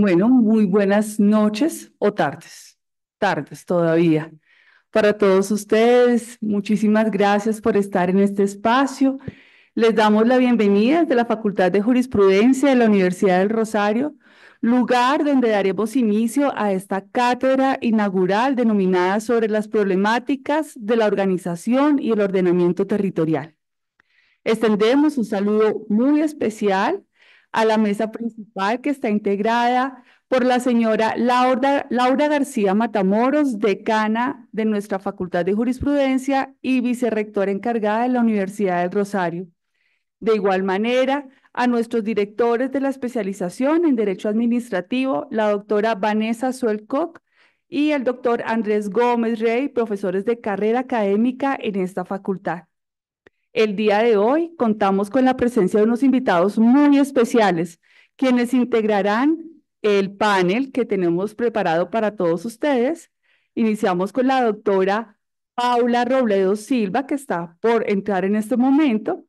Bueno, muy buenas noches o tardes, tardes todavía. Para todos ustedes, muchísimas gracias por estar en este espacio. Les damos la bienvenida desde la Facultad de Jurisprudencia de la Universidad del Rosario, lugar donde daremos inicio a esta cátedra inaugural denominada sobre las problemáticas de la organización y el ordenamiento territorial. Extendemos un saludo muy especial a la mesa principal que está integrada por la señora Laura, García Matamoros, decana de nuestra Facultad de Jurisprudencia y vicerrectora encargada de la Universidad del Rosario. De igual manera, a nuestros directores de la especialización en Derecho Administrativo, la doctora Vanessa Suelcock y el doctor Andrés Gómez Rey, profesores de carrera académica en esta facultad. El día de hoy contamos con la presencia de unos invitados muy especiales, quienes integrarán el panel que tenemos preparado para todos ustedes. Iniciamos con la doctora Paula Robledo Silva, que está por entrar en este momento,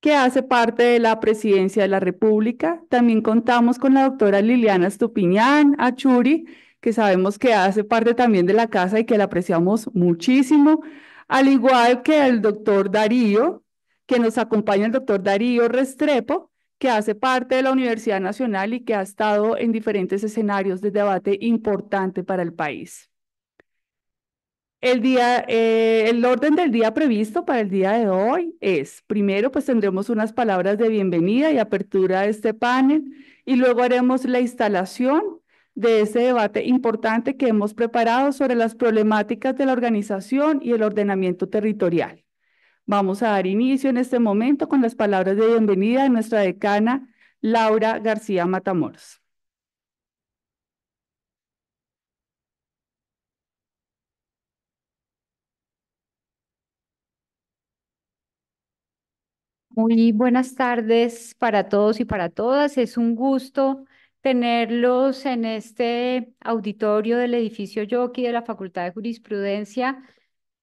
que hace parte de la Presidencia de la República. También contamos con la doctora Liliana Estupiñán Achuri, que sabemos que hace parte también de la casa y que la apreciamos muchísimo, al igual que el doctor Darío, que nos acompaña el doctor Darío Restrepo, que hace parte de la Universidad Nacional y que ha estado en diferentes escenarios de debate importante para el país. El, día, eh, el orden del día previsto para el día de hoy es, primero, pues tendremos unas palabras de bienvenida y apertura de este panel y luego haremos la instalación de ese debate importante que hemos preparado sobre las problemáticas de la organización y el ordenamiento territorial. Vamos a dar inicio en este momento con las palabras de bienvenida de nuestra decana Laura García Matamoros. Muy buenas tardes para todos y para todas. Es un gusto tenerlos en este auditorio del edificio Yoki de la Facultad de Jurisprudencia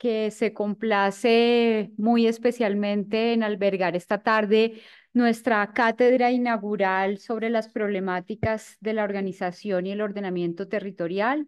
que se complace muy especialmente en albergar esta tarde nuestra cátedra inaugural sobre las problemáticas de la organización y el ordenamiento territorial.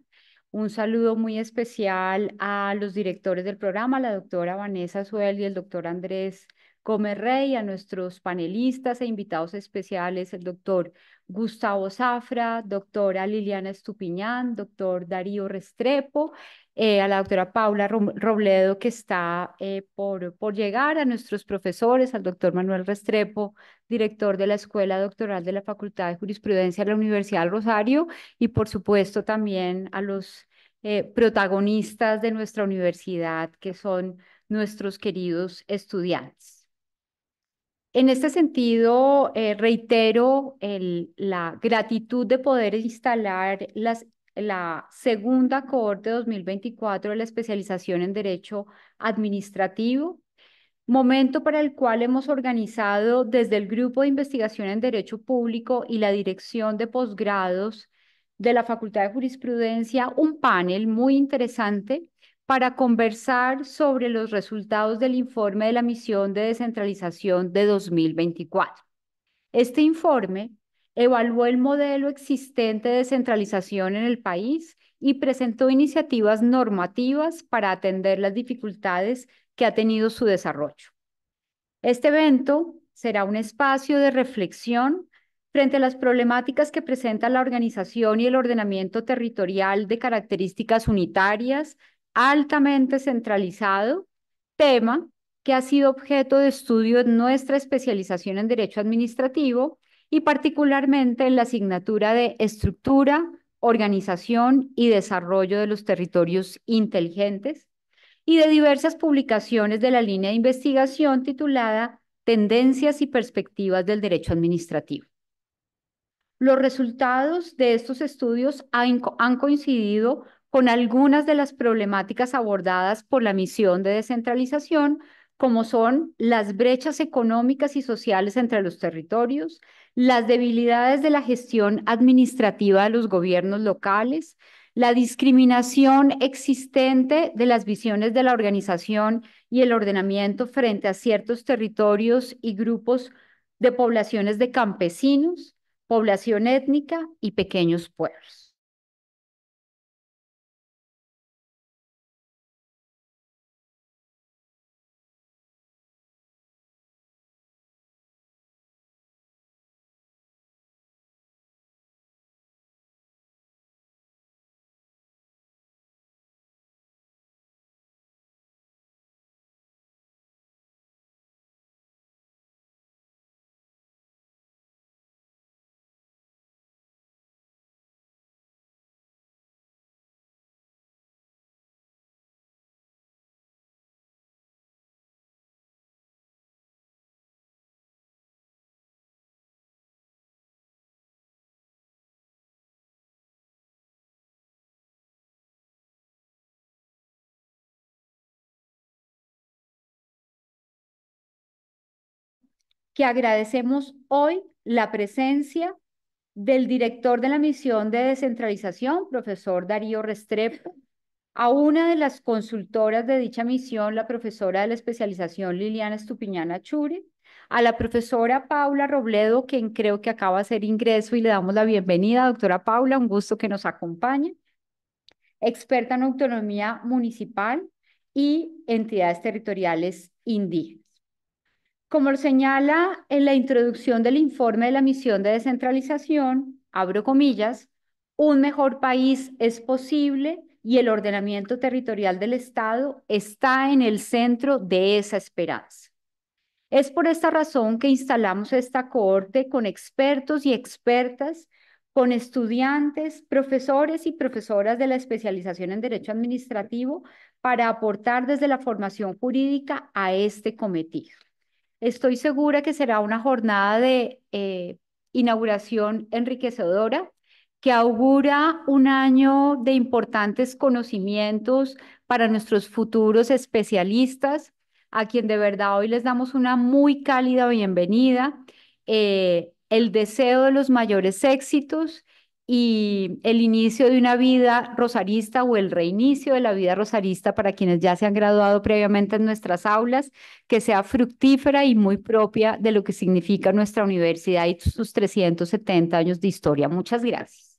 Un saludo muy especial a los directores del programa, la doctora Vanessa Suel y el doctor Andrés Comerrey, a nuestros panelistas e invitados especiales, el doctor Gustavo Zafra, doctora Liliana Estupiñán, doctor Darío Restrepo, eh, a la doctora Paula Robledo que está eh, por, llegar, a nuestros profesores, al doctor Manuel Restrepo, director de la Escuela Doctoral de la Facultad de Jurisprudencia de la Universidad del Rosario y por supuesto también a los eh, protagonistas de nuestra universidad que son nuestros queridos estudiantes. En este sentido, eh, reitero la gratitud de poder instalar la segunda cohorte 2024 de la especialización en Derecho Administrativo, momento para el cual hemos organizado desde el Grupo de Investigación en Derecho Público y la Dirección de Posgrados de la Facultad de Jurisprudencia un panel muy interesante para conversar sobre los resultados del informe de la misión de descentralización de 2024. Este informe evaluó el modelo existente de descentralización en el país y presentó iniciativas normativas para atender las dificultades que ha tenido su desarrollo. Este evento será un espacio de reflexión frente a las problemáticas que presenta la organización y el ordenamiento territorial de características unitarias altamente centralizado, tema que ha sido objeto de estudio en nuestra especialización en Derecho Administrativo y particularmente en la asignatura de Estructura, Organización y Desarrollo de los Territorios Inteligentes y de diversas publicaciones de la línea de investigación titulada Tendencias y Perspectivas del Derecho Administrativo. Los resultados de estos estudios han, coincidido con algunas de las problemáticas abordadas por la misión de descentralización, como son las brechas económicas y sociales entre los territorios, las debilidades de la gestión administrativa de los gobiernos locales, la discriminación existente de las visiones de la organización y el ordenamiento frente a ciertos territorios y grupos de poblaciones de campesinos, población étnica y pequeños pueblos. que agradecemos hoy la presencia del director de la misión de descentralización, profesor Darío Restrepo, a una de las consultoras de dicha misión, la profesora de la especialización Liliana Estupiñana Churi, a la profesora Paula Robledo, quien creo que acaba de hacer ingreso y le damos la bienvenida. Doctora Paula, un gusto que nos acompañe. Experta en autonomía municipal y entidades territoriales indígenas. Como señala en la introducción del informe de la misión de descentralización, abro comillas, un mejor país es posible y el ordenamiento territorial del Estado está en el centro de esa esperanza. Es por esta razón que instalamos esta cohorte con expertos y expertas, con estudiantes, profesores y profesoras de la especialización en Derecho Administrativo para aportar desde la formación jurídica a este cometido. Estoy segura que será una jornada de eh, inauguración enriquecedora que augura un año de importantes conocimientos para nuestros futuros especialistas, a quien de verdad hoy les damos una muy cálida bienvenida, eh, el deseo de los mayores éxitos y el inicio de una vida rosarista o el reinicio de la vida rosarista para quienes ya se han graduado previamente en nuestras aulas, que sea fructífera y muy propia de lo que significa nuestra universidad y sus 370 años de historia. Muchas gracias.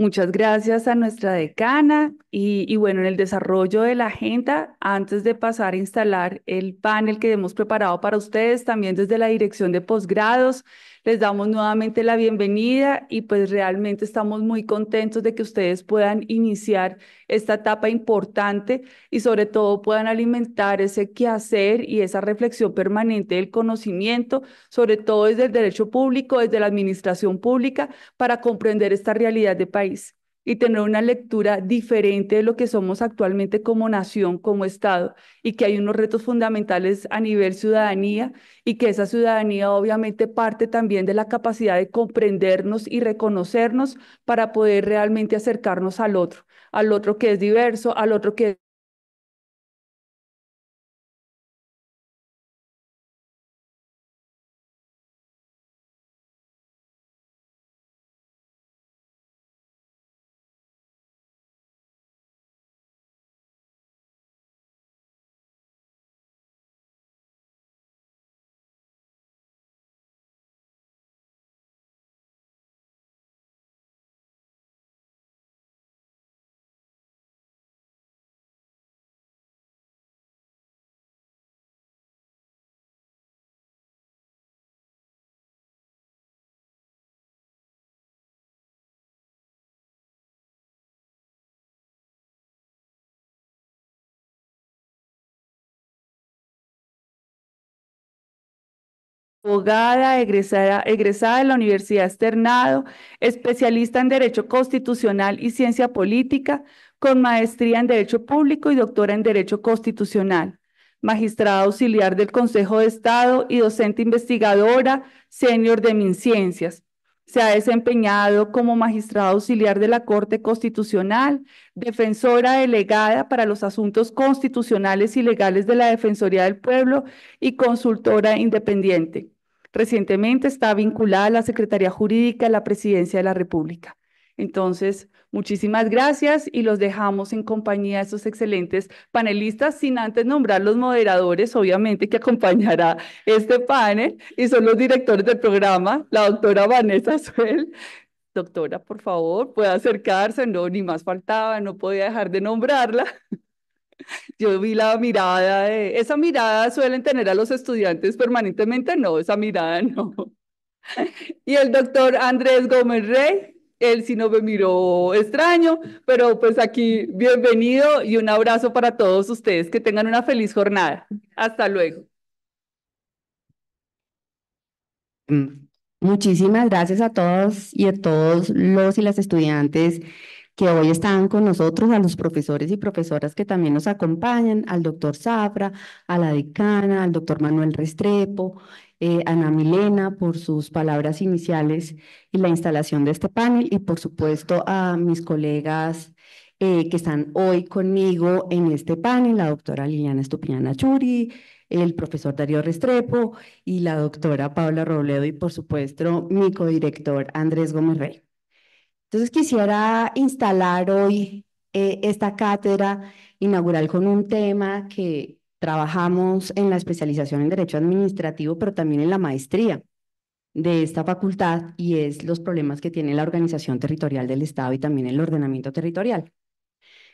Muchas gracias a nuestra decana y, bueno, en el desarrollo de la agenda, antes de pasar a instalar el panel que hemos preparado para ustedes, también desde la Dirección de Posgrados, les damos nuevamente la bienvenida y pues realmente estamos muy contentos de que ustedes puedan iniciar esta etapa importante y sobre todo puedan alimentar ese quehacer y esa reflexión permanente del conocimiento, sobre todo desde el derecho público, desde la administración pública, para comprender esta realidad de país y tener una lectura diferente de lo que somos actualmente como nación, como Estado, y que hay unos retos fundamentales a nivel ciudadanía y que esa ciudadanía obviamente parte también de la capacidad de comprendernos y reconocernos para poder realmente acercarnos al otro, al otro que es diverso, al otro que abogada egresada, de la Universidad Externado, especialista en Derecho Constitucional y Ciencia Política, con maestría en Derecho Público y doctora en Derecho Constitucional, magistrada auxiliar del Consejo de Estado y docente investigadora senior de MinCiencias. Se ha desempeñado como magistrada auxiliar de la Corte Constitucional, defensora delegada para los asuntos constitucionales y legales de la Defensoría del Pueblo y consultora independiente. Recientemente está vinculada a la Secretaría Jurídica de la Presidencia de la República. Entonces, muchísimas gracias y los dejamos en compañía de estos excelentes panelistas, sin antes nombrar los moderadores, obviamente, que acompañará este panel, y son los directores del programa, la doctora Vanessa Suel. Doctora, por favor, puede acercarse, no, ni más faltaba, no podía dejar de nombrarla. Yo vi la mirada esa mirada suelen tener a los estudiantes permanentemente, no, esa mirada no. Y el doctor Andrés Gómez Rey, él sí me miró extraño, pero pues aquí bienvenido y un abrazo para todos ustedes, que tengan una feliz jornada. Hasta luego. Mm, muchísimas gracias a todos y a todos los y las estudiantes que hoy están con nosotros, a los profesores y profesoras que también nos acompañan, al doctor Zafra, a la decana, al doctor Manuel Restrepo, eh, Ana Milena por sus palabras iniciales y la instalación de este panel y por supuesto a mis colegas eh, que están hoy conmigo en este panel, la doctora Liliana Estupiñana Churi, el profesor Darío Restrepo y la doctora Paula Robledo y por supuesto mi codirector Andrés Gómez Rey. Entonces quisiera instalar hoy eh, esta cátedra inaugural con un tema que trabajamos en la especialización en Derecho Administrativo, pero también en la maestría de esta facultad y es los problemas que tiene la organización territorial del Estado y también el ordenamiento territorial.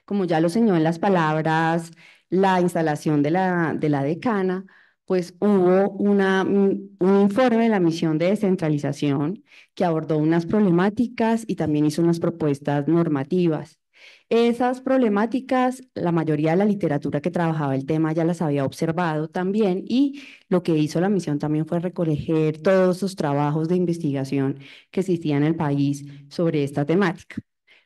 Como ya lo señaló en las palabras, la instalación de la decana, pues hubo una, un informe de la misión de descentralización que abordó unas problemáticas y también hizo unas propuestas normativas. Esas problemáticas, la mayoría de la literatura que trabajaba el tema ya las había observado también y lo que hizo la misión también fue recoger todos los trabajos de investigación que existían en el país sobre esta temática.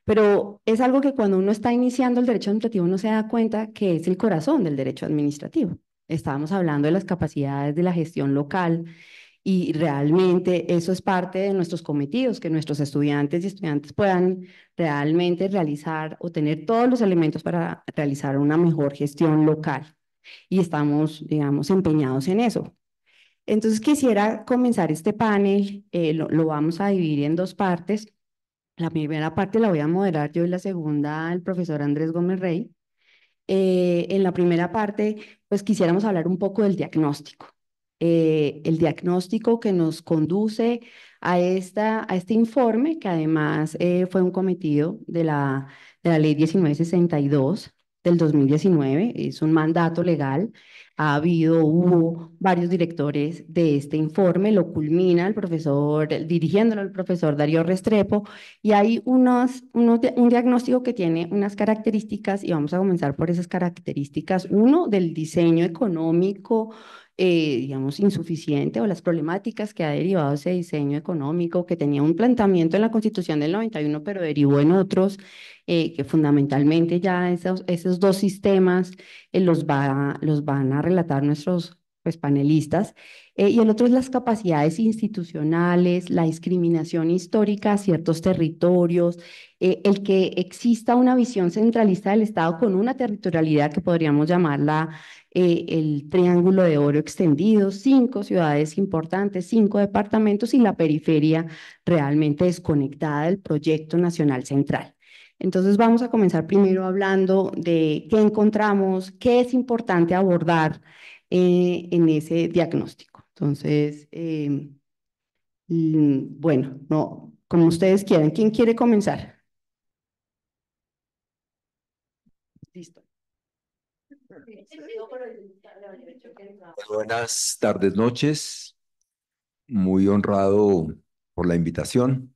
Pero es algo que cuando uno está iniciando el derecho administrativo no se da cuenta que es el corazón del derecho administrativo. Estábamos hablando de las capacidades de la gestión local y realmente eso es parte de nuestros cometidos, que nuestros estudiantes y estudiantes puedan realmente realizar o tener todos los elementos para realizar una mejor gestión local. Y estamos, digamos, empeñados en eso. Entonces quisiera comenzar este panel, eh, lo, lo, vamos a dividir en dos partes. La primera parte la voy a moderar yo y la segunda el profesor Andrés Gómez Rey. Eh, en la primera parte, pues quisiéramos hablar un poco del diagnóstico. Eh, el diagnóstico que nos conduce a, esta, a este informe, que además eh, fue un cometido de la, de la ley 1962 del 2019, es un mandato legal ha habido, hubo varios directores de este informe, lo culmina el profesor, dirigiéndolo el profesor Darío Restrepo, y hay unos, un diagnóstico que tiene unas características, y vamos a comenzar por esas características, uno, del diseño económico eh, digamos, insuficiente o las problemáticas que ha derivado ese diseño económico que tenía un planteamiento en la Constitución del 91, pero derivó en otros, eh, que fundamentalmente ya esos, esos dos sistemas eh, los, va, los van a relatar nuestros pues, panelistas, y el otro es las capacidades institucionales, la discriminación histórica a ciertos territorios, el que exista una visión centralista del Estado con una territorialidad que podríamos llamarla eh, el Triángulo de Oro extendido, cinco ciudades importantes, cinco departamentos y la periferia realmente desconectada del proyecto nacional central. Entonces vamos a comenzar primero hablando de qué encontramos, qué es importante abordar eh, en ese diagnóstico. Entonces, em, mm, bueno, no, como ustedes quieran, ¿quién quiere comenzar? Listo. Buenas tardes, noches. Muy honrado por la invitación.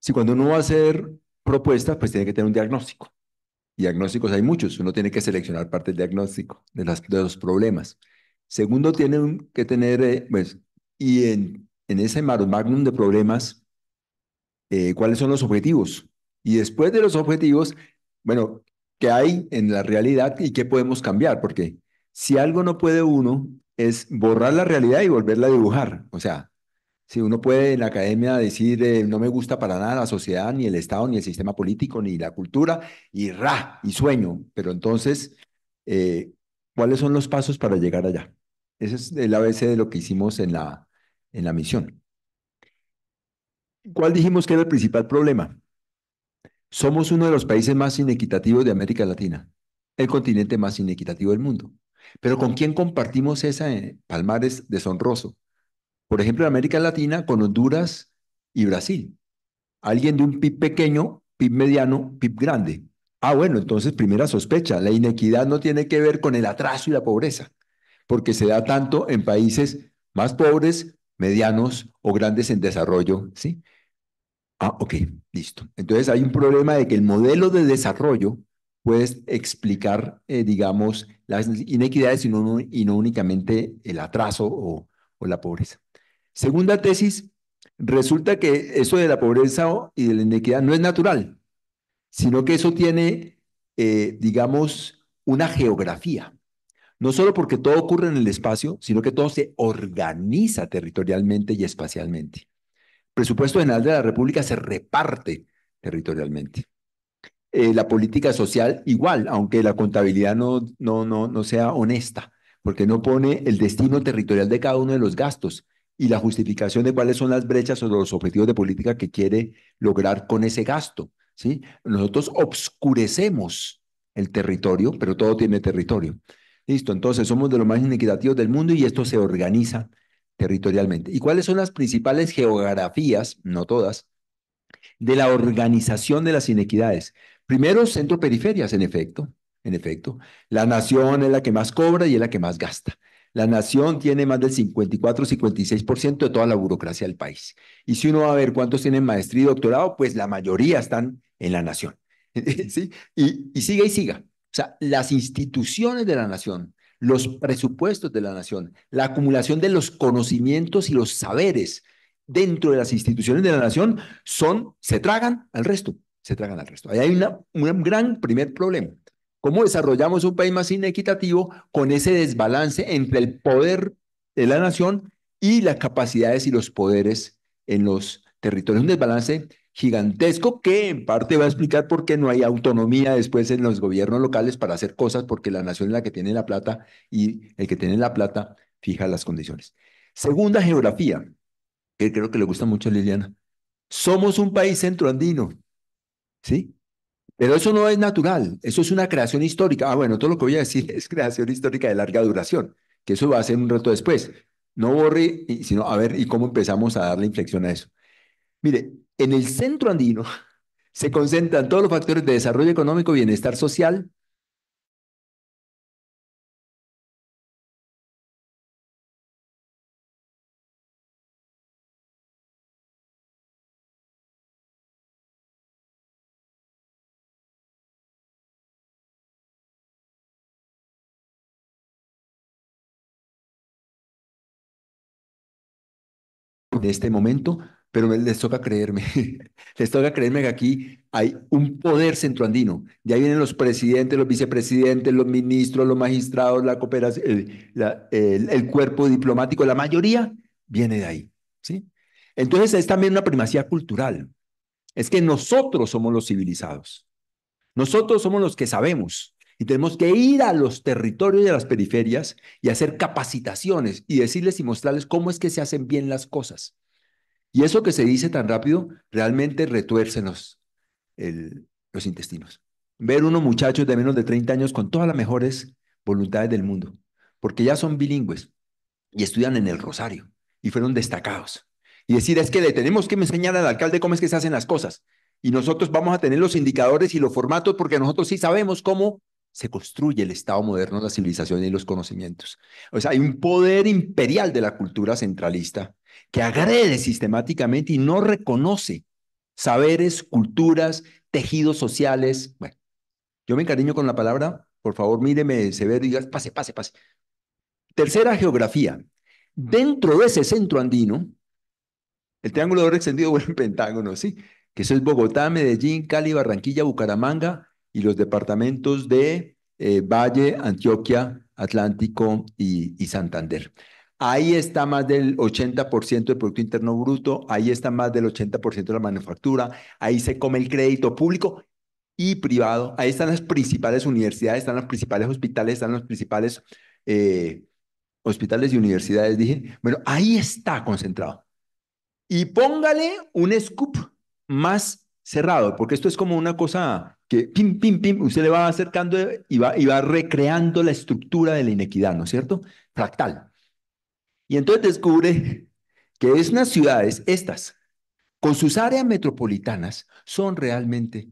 Si cuando uno va a hacer propuestas, pues tiene que tener un diagnóstico. Diagnósticos hay muchos, uno tiene que seleccionar parte del diagnóstico de, las, de los problemas. Segundo, tiene que tener, eh, pues, y en, en ese magnum de problemas, eh, cuáles son los objetivos. Y después de los objetivos, bueno, hay en la realidad y qué podemos cambiar, porque si algo no puede uno es borrar la realidad y volverla a dibujar. O sea, si uno puede en la academia decir eh, no me gusta para nada la sociedad, ni el Estado, ni el sistema político, ni la cultura, y ra, y sueño, pero entonces, eh, ¿cuáles son los pasos para llegar allá? Ese es el ABC de lo que hicimos en la, en la misión. ¿Cuál dijimos que era el principal problema? Somos uno de los países más inequitativos de América Latina, el continente más inequitativo del mundo. Pero ¿con quién compartimos esa eh, palmares deshonroso? Por ejemplo, en América Latina, con Honduras y Brasil. Alguien de un PIB pequeño, PIB mediano, PIB grande. Ah, bueno, entonces primera sospecha, la inequidad no tiene que ver con el atraso y la pobreza, porque se da tanto en países más pobres, medianos o grandes en desarrollo, ¿sí? Ah, ok, listo. Entonces hay un problema de que el modelo de desarrollo puede explicar, eh, digamos, las inequidades y no, únicamente el atraso o, la pobreza. Segunda tesis, resulta que eso de la pobreza y de la inequidad no es natural, sino que eso tiene, eh, digamos, una geografía. No solo porque todo ocurre en el espacio, sino que todo se organiza territorialmente y espacialmente presupuesto general de la República se reparte territorialmente. Eh, la política social igual, aunque la contabilidad no, no, no, no sea honesta, porque no pone el destino territorial de cada uno de los gastos y la justificación de cuáles son las brechas o los objetivos de política que quiere lograr con ese gasto. ¿sí? Nosotros obscurecemos el territorio, pero todo tiene territorio. Listo, entonces somos de los más inequitativos del mundo y esto se organiza territorialmente. ¿Y cuáles son las principales geografías, no todas, de la organización de las inequidades? Primero, centro-periferias, en efecto, en efecto. La nación es la que más cobra y es la que más gasta. La nación tiene más del 54-56% de toda la burocracia del país. Y si uno va a ver cuántos tienen maestría y doctorado, pues la mayoría están en la nación. ¿Sí? Y, y siga y siga. O sea, las instituciones de la nación los presupuestos de la nación, la acumulación de los conocimientos y los saberes dentro de las instituciones de la nación son, se tragan al resto, se tragan al resto. Ahí hay una, un gran primer problema. ¿Cómo desarrollamos un país más inequitativo con ese desbalance entre el poder de la nación y las capacidades y los poderes en los territorios? Un desbalance gigantesco que en parte va a explicar por qué no hay autonomía después en los gobiernos locales para hacer cosas, porque la nación es la que tiene la plata y el que tiene la plata fija las condiciones. Segunda geografía, que creo que le gusta mucho a Liliana. Somos un país centroandino, ¿sí? Pero eso no es natural, eso es una creación histórica. Ah, bueno, todo lo que voy a decir es creación histórica de larga duración, que eso va a ser un reto después. No borre, sino a ver, ¿y cómo empezamos a darle inflexión a eso? Mire, en el centro andino se concentran todos los factores de desarrollo económico y bienestar social. de este momento pero les toca creerme, les toca creerme que aquí hay un poder centroandino. De ahí vienen los presidentes, los vicepresidentes, los ministros, los magistrados, la cooperación, el, cuerpo diplomático, la mayoría viene de ahí. ¿sí? Entonces es también una primacía cultural. Es que nosotros somos los civilizados. Nosotros somos los que sabemos y tenemos que ir a los territorios y a las periferias y hacer capacitaciones y decirles y mostrarles cómo es que se hacen bien las cosas. Y eso que se dice tan rápido realmente retuércenos los, los intestinos. Ver unos muchachos de menos de 30 años con todas las mejores voluntades del mundo, porque ya son bilingües y estudian en el Rosario y fueron destacados. Y decir, es que le tenemos que enseñar al alcalde cómo es que se hacen las cosas. Y nosotros vamos a tener los indicadores y los formatos porque nosotros sí sabemos cómo se construye el Estado moderno, la civilización y los conocimientos. O sea, hay un poder imperial de la cultura centralista que agrede sistemáticamente y no reconoce saberes, culturas, tejidos sociales. Bueno, yo me encariño con la palabra, por favor, míreme severo y digas, pase, pase, pase. Tercera geografía. Dentro de ese centro andino, el triángulo de oro extendido o el pentágono, ¿sí? Que es Bogotá, Medellín, Cali, Barranquilla, Bucaramanga y los departamentos de eh, Valle, Antioquia, Atlántico y Santander. Ahí está más del 80% del Producto Interno Bruto, ahí está más del 80% de la manufactura, ahí se come el crédito público y privado, ahí están las principales universidades, están los principales hospitales, están los principales eh, hospitales y universidades, dije, bueno, ahí está concentrado. Y póngale un scoop más cerrado, porque esto es como una cosa que pim, pim, pim, usted le va acercando y va, y va recreando la estructura de la inequidad, ¿no es cierto? Fractal. Y entonces descubre que esas ciudades, estas, con sus áreas metropolitanas, son realmente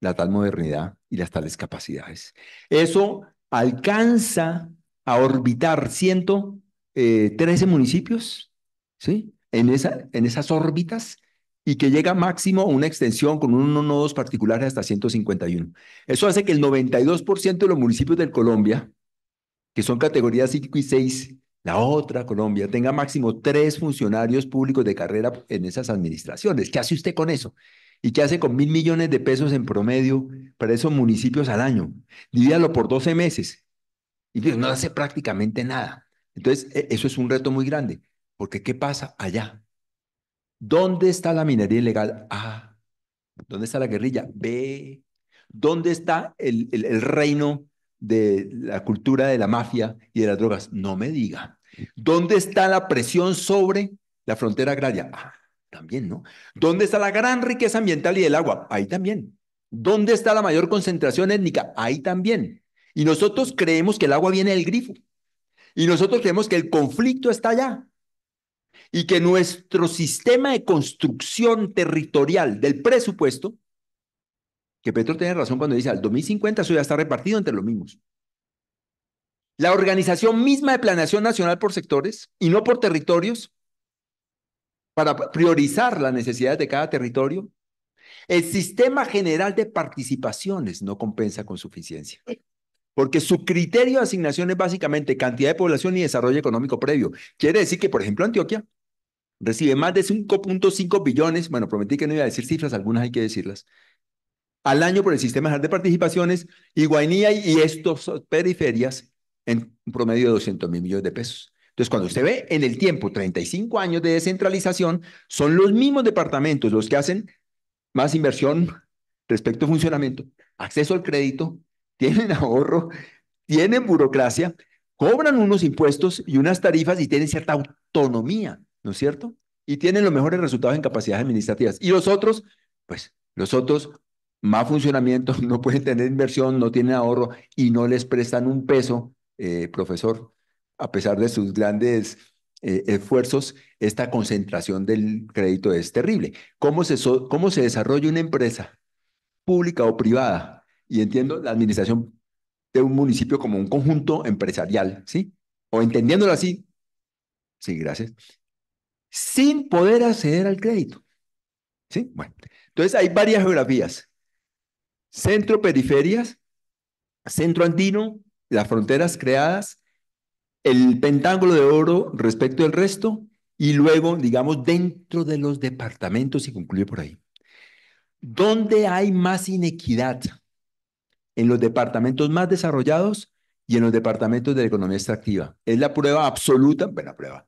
la tal modernidad y las tales capacidades. Eso alcanza a orbitar 113 eh, municipios, ¿sí? En, esa, en esas órbitas y que llega máximo a una extensión con unos nodos particulares hasta 151. Eso hace que el 92% de los municipios del Colombia, que son categorías 5 y 6, la otra Colombia tenga máximo tres funcionarios públicos de carrera en esas administraciones. ¿Qué hace usted con eso? ¿Y qué hace con mil millones de pesos en promedio para esos municipios al año? Divídalo por 12 meses. Y pues, no hace prácticamente nada. Entonces, e, eso es un reto muy grande. Porque, ¿qué pasa allá? ¿Dónde está la minería ilegal? A. ¿Dónde está la guerrilla? B. ¿Dónde está el, el, el reino de la cultura de la mafia y de las drogas. No me diga. ¿Dónde está la presión sobre la frontera agraria? Ah, también, ¿no? ¿Dónde está la gran riqueza ambiental y del agua? Ahí también. ¿Dónde está la mayor concentración étnica? Ahí también. Y nosotros creemos que el agua viene del grifo. Y nosotros creemos que el conflicto está allá. Y que nuestro sistema de construcción territorial del presupuesto que Petro tiene razón cuando dice, al 2050 eso ya está repartido entre los mismos. La organización misma de planeación nacional por sectores y no por territorios, para priorizar las necesidades de cada territorio. El sistema general de participaciones no compensa con suficiencia, porque su criterio de asignación es básicamente cantidad de población y desarrollo económico previo. Quiere decir que, por ejemplo, Antioquia recibe más de 5.5 billones, bueno, prometí que no iba a decir cifras, algunas hay que decirlas, al año por el sistema de participaciones y Guainía y estos periferias en un promedio de 200 mil millones de pesos. Entonces, cuando usted ve en el tiempo 35 años de descentralización, son los mismos departamentos los que hacen más inversión respecto a funcionamiento, acceso al crédito, tienen ahorro, tienen burocracia, cobran unos impuestos y unas tarifas y tienen cierta autonomía, ¿no es cierto? Y tienen los mejores resultados en capacidades administrativas. Y los otros, pues los otros más funcionamiento, no pueden tener inversión, no tienen ahorro y no les prestan un peso, eh, profesor, a pesar de sus grandes eh, esfuerzos, esta concentración del crédito es terrible. ¿Cómo se, ¿Cómo se desarrolla una empresa pública o privada? Y entiendo la administración de un municipio como un conjunto empresarial, ¿sí? O entendiéndolo así, sí, gracias, sin poder acceder al crédito. ¿Sí? Bueno, entonces hay varias geografías. Centro Periferias, Centro Andino, las fronteras creadas, el pentágono de oro respecto al resto, y luego, digamos, dentro de los departamentos, y concluye por ahí. ¿Dónde hay más inequidad? En los departamentos más desarrollados y en los departamentos de la economía extractiva. Es la prueba absoluta, buena prueba,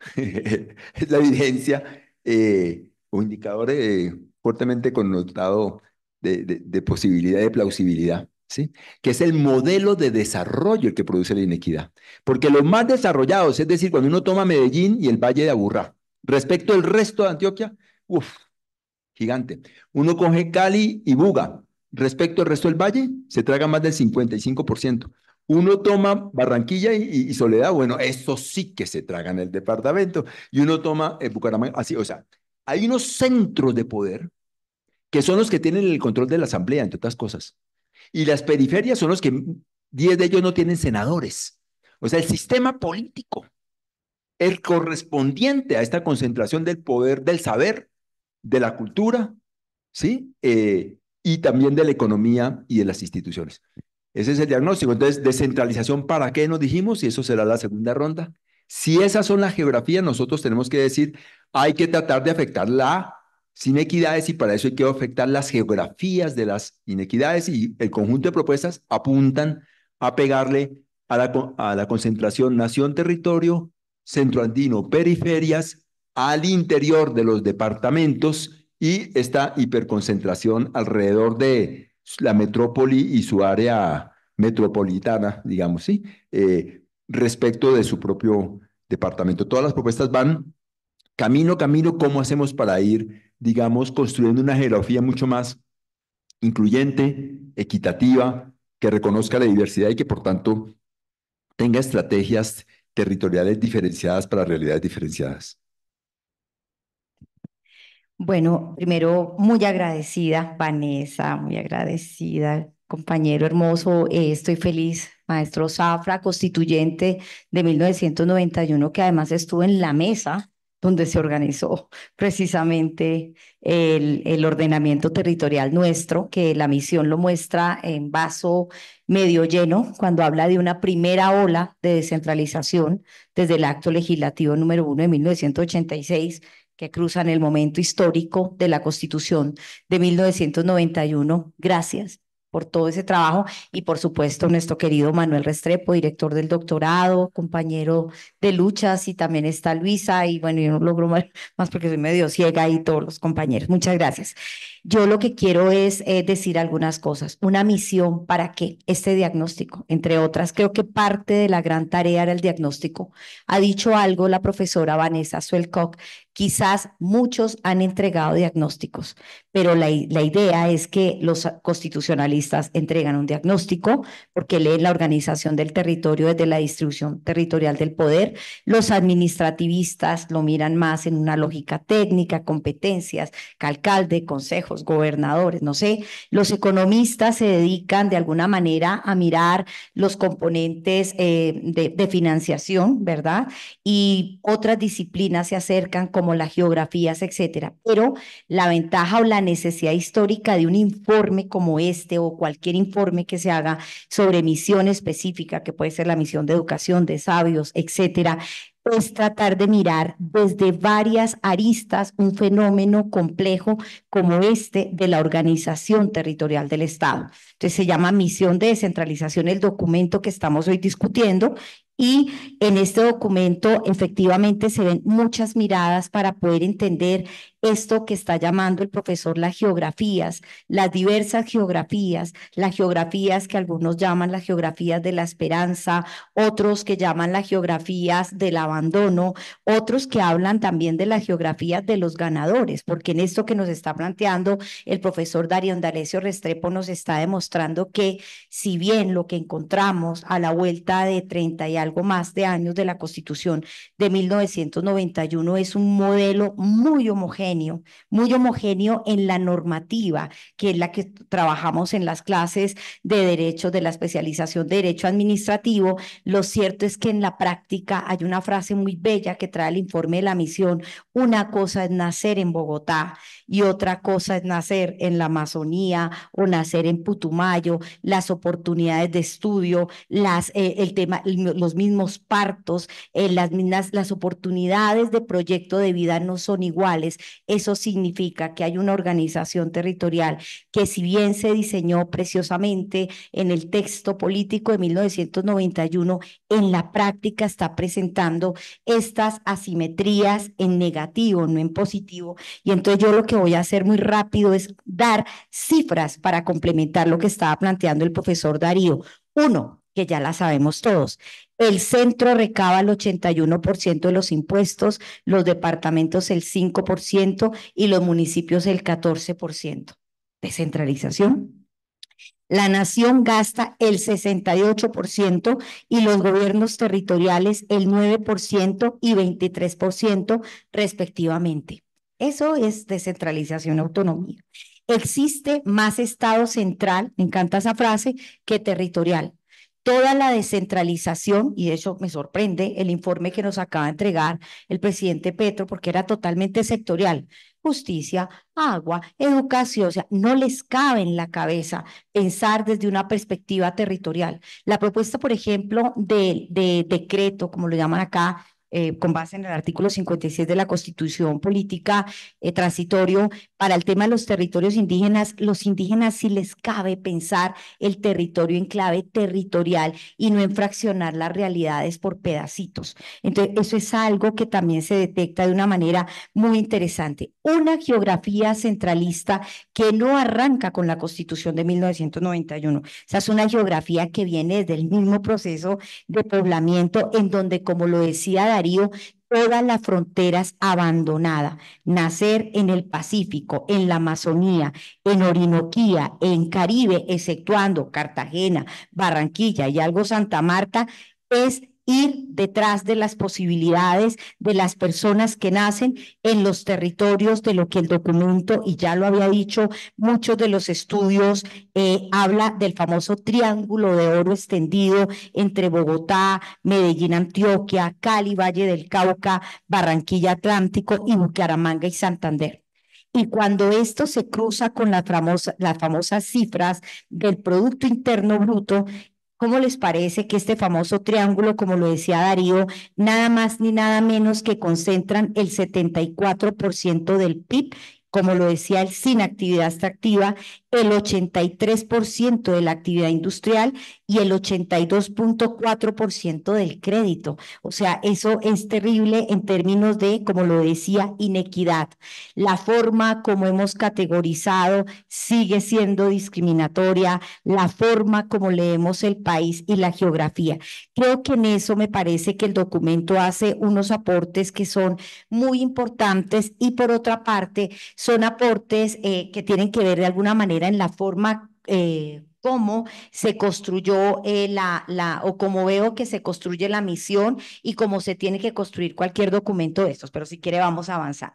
es la evidencia eh, o indicador eh, fuertemente connotado de, posibilidad, de plausibilidad, ¿sí? que es el modelo de desarrollo el que produce la inequidad. Porque los más desarrollados, es decir, cuando uno toma Medellín y el Valle de Aburrá, respecto al resto de Antioquia, uff, gigante. Uno coge Cali y Buga, respecto al resto del valle, se traga más del 55%. Uno toma Barranquilla y, Soledad, bueno, eso sí que se traga en el departamento. Y uno toma eh, Bucaramanga, así, o sea, hay unos centros de poder que son los que tienen el control de la Asamblea, entre otras cosas. Y las periferias son los que 10 de ellos no tienen senadores. O sea, el sistema político, el correspondiente a esta concentración del poder, del saber, de la cultura, ¿sí? Eh, y también de la economía y de las instituciones. Ese es el diagnóstico. Entonces, descentralización, ¿para qué nos dijimos? Y eso será la segunda ronda. Si esas son las geografías, nosotros tenemos que decir, hay que tratar de afectar la inequidades y para eso hay que afectar las geografías de las inequidades y el conjunto de propuestas apuntan a pegarle a la, concentración nación-territorio, centro andino periferias, al interior de los departamentos y esta hiperconcentración alrededor de la metrópoli y su área metropolitana, digamos, ¿sí? Eh, respecto de su propio departamento. Todas las propuestas van camino, camino, cómo hacemos para ir digamos, construyendo una geografía mucho más incluyente, equitativa, que reconozca la diversidad y que, por tanto, tenga estrategias territoriales diferenciadas para realidades diferenciadas. Bueno, primero, muy agradecida, Vanessa, muy agradecida, compañero hermoso. Eh, estoy feliz, maestro Zafra, constituyente de 1991, que además estuvo en la mesa donde se organizó precisamente el, ordenamiento territorial nuestro, que la misión lo muestra en vaso medio lleno, cuando habla de una primera ola de descentralización desde el acto legislativo número uno de 1986, que cruza en el momento histórico de la Constitución de 1991, gracias por todo ese trabajo y por supuesto nuestro querido Manuel Restrepo, director del doctorado, compañero de luchas y también está Luisa y bueno, yo no logro más, porque soy medio ciega y todos los compañeros. Muchas gracias. Yo lo que quiero es eh, decir algunas cosas. Una misión para qué este diagnóstico, entre otras. Creo que parte de la gran tarea era el diagnóstico. Ha dicho algo la profesora Vanessa Suelcock. Quizás muchos han entregado diagnósticos, pero la, idea es que los constitucionalistas entregan un diagnóstico porque leen la organización del territorio desde la distribución territorial del poder. Los administrativistas lo miran más en una lógica técnica, competencias, alcalde, consejo gobernadores, no sé, los economistas se dedican de alguna manera a mirar los componentes eh, de, de financiación, ¿verdad? Y otras disciplinas se acercan como las geografías, etcétera. Pero la ventaja o la necesidad histórica de un informe como este o cualquier informe que se haga sobre misión específica, que puede ser la misión de educación, de sabios, etcétera, es tratar de mirar desde varias aristas un fenómeno complejo como este de la organización territorial del Estado. Entonces se llama Misión de Descentralización el documento que estamos hoy discutiendo y en este documento efectivamente se ven muchas miradas para poder entender esto que está llamando el profesor las geografías, las diversas geografías, las geografías que algunos llaman las geografías de la esperanza, otros que llaman las geografías del abandono, otros que hablan también de las geografías de los ganadores, porque en esto que nos está planteando el profesor Darío Andalecio Restrepo nos está demostrando que si bien lo que encontramos a la vuelta de 30 y algo más de años de la Constitución de 1991 es un modelo muy homogéneo, muy homogéneo en la normativa, que es la que trabajamos en las clases de derecho, de la especialización de derecho administrativo. Lo cierto es que en la práctica hay una frase muy bella que trae el informe de la misión, una cosa es nacer en Bogotá y otra cosa es nacer en la Amazonía o nacer en Putumayo, las oportunidades de estudio, eh, el tema, los mismos partos, eh, las las oportunidades de proyecto de vida no son iguales. Eso significa que hay una organización territorial que si bien se diseñó preciosamente en el texto político de 1991, en la práctica está presentando estas asimetrías en negativo, no en positivo. Y entonces yo lo que voy a hacer muy rápido, es dar cifras para complementar lo que estaba planteando el profesor Darío. Uno, que ya la sabemos todos. El centro recaba el 81% de los impuestos, los departamentos el 5% y los municipios el 14%. Descentralización. La nación gasta el 68% y los gobiernos territoriales el 9% y 23% respectivamente. Eso es descentralización, autonomía. Existe más Estado central, me encanta esa frase, que territorial. Toda la descentralización, y de hecho me sorprende el informe que nos acaba de entregar el presidente Petro, porque era totalmente sectorial justicia, agua, educación. O sea, no les cabe en la cabeza pensar desde una perspectiva territorial. La propuesta, por ejemplo, de decreto, como lo llaman acá, eh, con base en el artículo 56 de la Constitución Política eh, Transitorio, para el tema de los territorios indígenas, los indígenas sí les cabe pensar el territorio en clave territorial y no en fraccionar las realidades por pedacitos. Entonces, eso es algo que también se detecta de una manera muy interesante. Una geografía centralista que no arranca con la Constitución de 1991. O sea, es una geografía que viene desde el mismo proceso de poblamiento en donde, como lo decía todas las fronteras abandonadas, nacer en el Pacífico, en la Amazonía, en Orinoquía, en Caribe, exceptuando Cartagena, Barranquilla y algo Santa Marta, es ir detrás de las posibilidades de las personas que nacen en los territorios de lo que el documento, y ya lo había dicho, muchos de los estudios eh, habla del famoso triángulo de oro extendido entre Bogotá, Medellín, Antioquia, Cali, Valle del Cauca, Barranquilla Atlántico y Bucaramanga y Santander. Y cuando esto se cruza con la famosa, las famosas cifras del Producto Interno Bruto, ¿Cómo les parece que este famoso triángulo, como lo decía Darío, nada más ni nada menos que concentran el 74% del PIB como lo decía el sin actividad extractiva, el 83% de la actividad industrial y el 82.4% del crédito. O sea, eso es terrible en términos de, como lo decía, inequidad. La forma como hemos categorizado sigue siendo discriminatoria, la forma como leemos el país y la geografía. Creo que en eso me parece que el documento hace unos aportes que son muy importantes y por otra parte son aportes eh, que tienen que ver de alguna manera en la forma... Eh, cómo se construyó eh, la, la, o como veo que se construye la misión y cómo se tiene que construir cualquier documento de estos. Pero si quiere, vamos avanzando.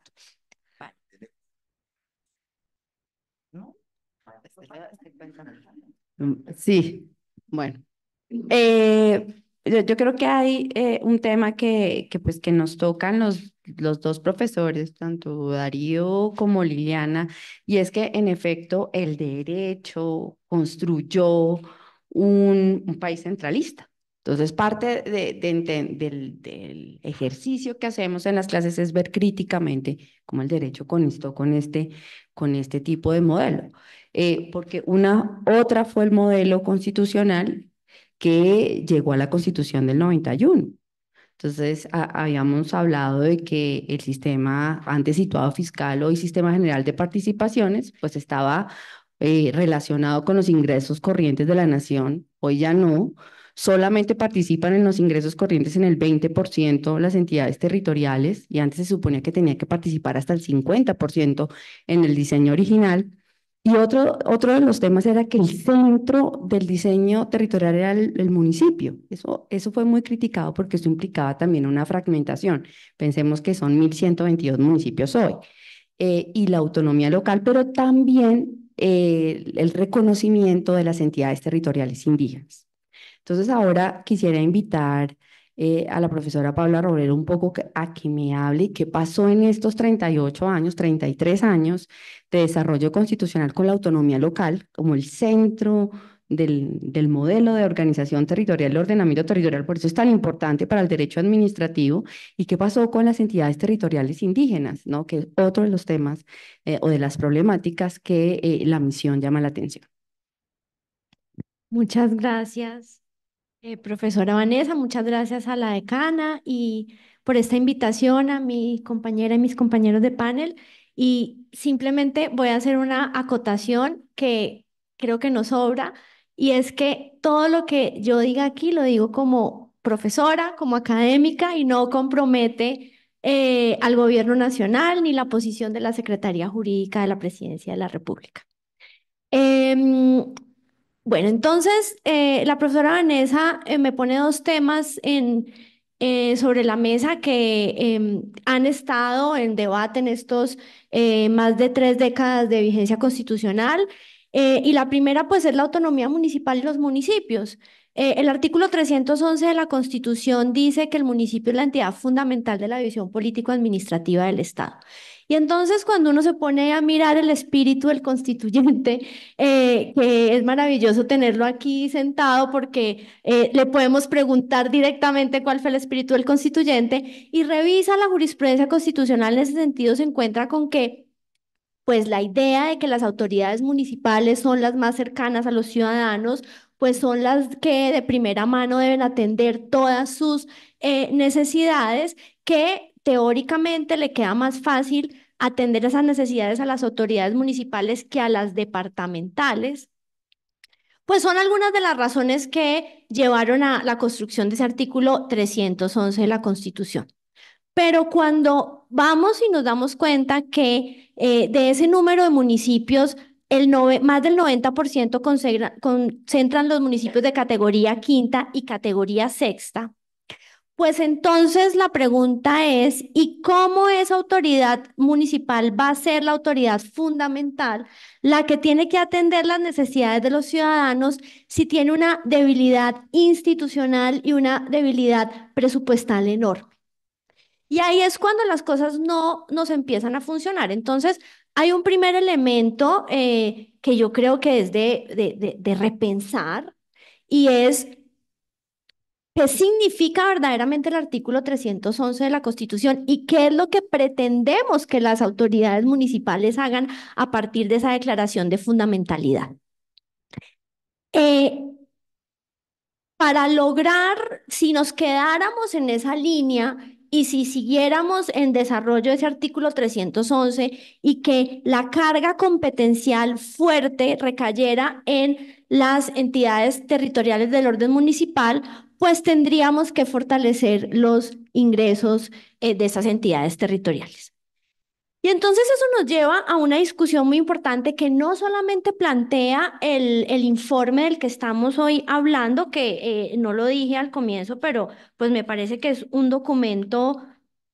Sí, bueno. yo, creo que hay un tema que, que, pues, que nos tocan los los dos profesores, tanto Darío como Liliana, y es que en efecto el derecho construyó un, país centralista. Entonces, parte del, ejercicio que hacemos en las clases es ver críticamente cómo el derecho conectó con este, con este tipo de modelo. Eh, porque una otra fue el modelo constitucional que llegó a la constitución del 91 entonces, habíamos hablado de que el sistema antes situado fiscal, hoy sistema general de participaciones, pues estaba eh, relacionado con los ingresos corrientes de la nación, hoy ya no. Solamente participan en los ingresos corrientes en el 20% las entidades territoriales y antes se suponía que tenía que participar hasta el 50% en el diseño original. Y otro, otro de los temas era que el centro del diseño territorial era el, municipio. Eso, eso fue muy criticado porque eso implicaba también una fragmentación. Pensemos que son 1.122 municipios hoy. Eh, y la autonomía local, pero también eh, el reconocimiento de las entidades territoriales indígenas. Entonces ahora quisiera invitar eh, a la profesora Paula Robrero un poco a que me hable qué pasó en estos 38 años, 33 años de desarrollo constitucional con la autonomía local como el centro del, del, modelo de organización territorial, el ordenamiento territorial, por eso es tan importante para el derecho administrativo, y qué pasó con las entidades territoriales indígenas, ¿no? que es otro de los temas eh, o de las problemáticas que eh, la misión llama la atención. Muchas gracias. Eh, profesora Vanessa, muchas gracias a la decana y por esta invitación a mi compañera y mis compañeros de panel. Y simplemente voy a hacer una acotación que creo que nos sobra y es que todo lo que yo diga aquí lo digo como profesora, como académica y no compromete eh, al gobierno nacional ni la posición de la Secretaría Jurídica de la Presidencia de la República. Em, bueno, entonces eh, la profesora Vanessa eh, me pone dos temas eh, sobre la mesa que em, han estado en debate en estos más de tres décadas de vigencia constitucional. y la primera, pues, es la autonomía municipal y los municipios. el artículo 311 de la Constitución dice que el municipio es la entidad fundamental de la división político-administrativa del Estado. Y entonces cuando uno se pone a mirar el espíritu del constituyente, eh, que es maravilloso tenerlo aquí sentado porque eh, le podemos preguntar directamente cuál fue el espíritu del constituyente y revisa la jurisprudencia constitucional en ese sentido, se encuentra con que pues la idea de que las autoridades municipales son las más cercanas a los ciudadanos, pues son las que de primera mano deben atender todas sus eh, necesidades, que teóricamente le queda más fácil atender esas necesidades a las autoridades municipales que a las departamentales, pues son algunas de las razones que llevaron a la construcción de ese artículo 311 de la Constitución. Pero cuando vamos y nos damos cuenta que eh, de ese número de municipios, el más del 90% concentran los municipios de categoría quinta y categoría sexta, pues entonces la pregunta es, ¿y cómo esa autoridad municipal va a ser la autoridad fundamental, la que tiene que atender las necesidades de los ciudadanos si tiene una debilidad institucional y una debilidad presupuestal enorme? Y ahí es cuando las cosas no nos empiezan a funcionar. Entonces, hay un primer elemento eh, que yo creo que es de, de repensar y es ¿Qué significa verdaderamente el artículo 311 de la Constitución y qué es lo que pretendemos que las autoridades municipales hagan a partir de esa declaración de fundamentalidad? Eh, para lograr, si nos quedáramos en esa línea y si siguiéramos en desarrollo ese artículo 311 y que la carga competencial fuerte recayera en las entidades territoriales del orden municipal, pues tendríamos que fortalecer los ingresos eh, de esas entidades territoriales. Y entonces eso nos lleva a una discusión muy importante que no solamente plantea el, informe del que estamos hoy hablando, que eh, no lo dije al comienzo, pero pues me parece que es un documento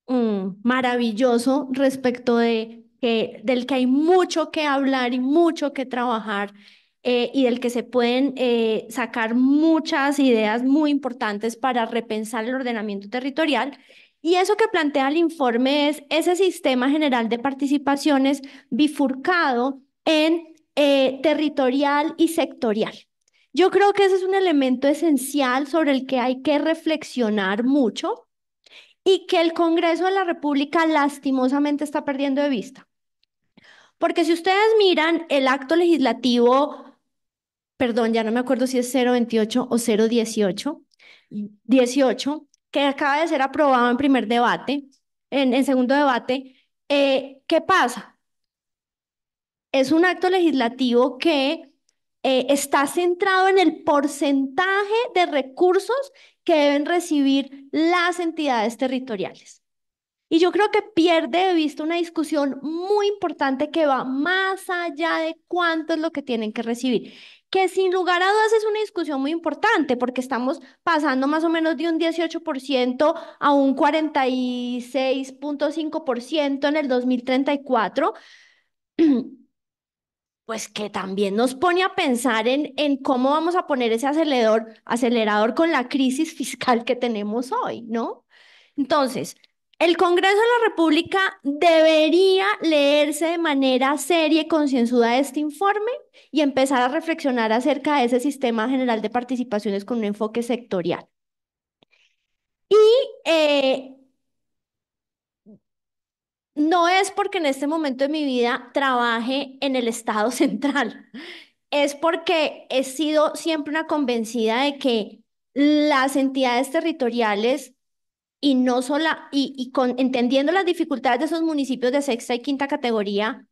mm, maravilloso respecto de que, del que hay mucho que hablar y mucho que trabajar eh, y del que se pueden eh, sacar muchas ideas muy importantes para repensar el ordenamiento territorial. Y eso que plantea el informe es ese sistema general de participaciones bifurcado en eh, territorial y sectorial. Yo creo que ese es un elemento esencial sobre el que hay que reflexionar mucho y que el Congreso de la República lastimosamente está perdiendo de vista. Porque si ustedes miran el acto legislativo perdón, ya no me acuerdo si es 028 o 018, 18, que acaba de ser aprobado en primer debate, en, segundo debate, eh, ¿qué pasa? Es un acto legislativo que eh, está centrado en el porcentaje de recursos que deben recibir las entidades territoriales. Y yo creo que pierde de vista una discusión muy importante que va más allá de cuánto es lo que tienen que recibir que sin lugar a dudas es una discusión muy importante porque estamos pasando más o menos de un 18% a un 46.5% en el 2034, pues que también nos pone a pensar en, en cómo vamos a poner ese acelerador, acelerador con la crisis fiscal que tenemos hoy, ¿no? Entonces, el Congreso de la República debería leerse de manera seria y concienzuda este informe y empezar a reflexionar acerca de ese sistema general de participaciones con un enfoque sectorial. Y eh, no es porque en este momento de mi vida trabaje en el Estado central, es porque he sido siempre una convencida de que las entidades territoriales y no sola y, con, entendiendo las dificultades de esos municipios de sexta y quinta categoría,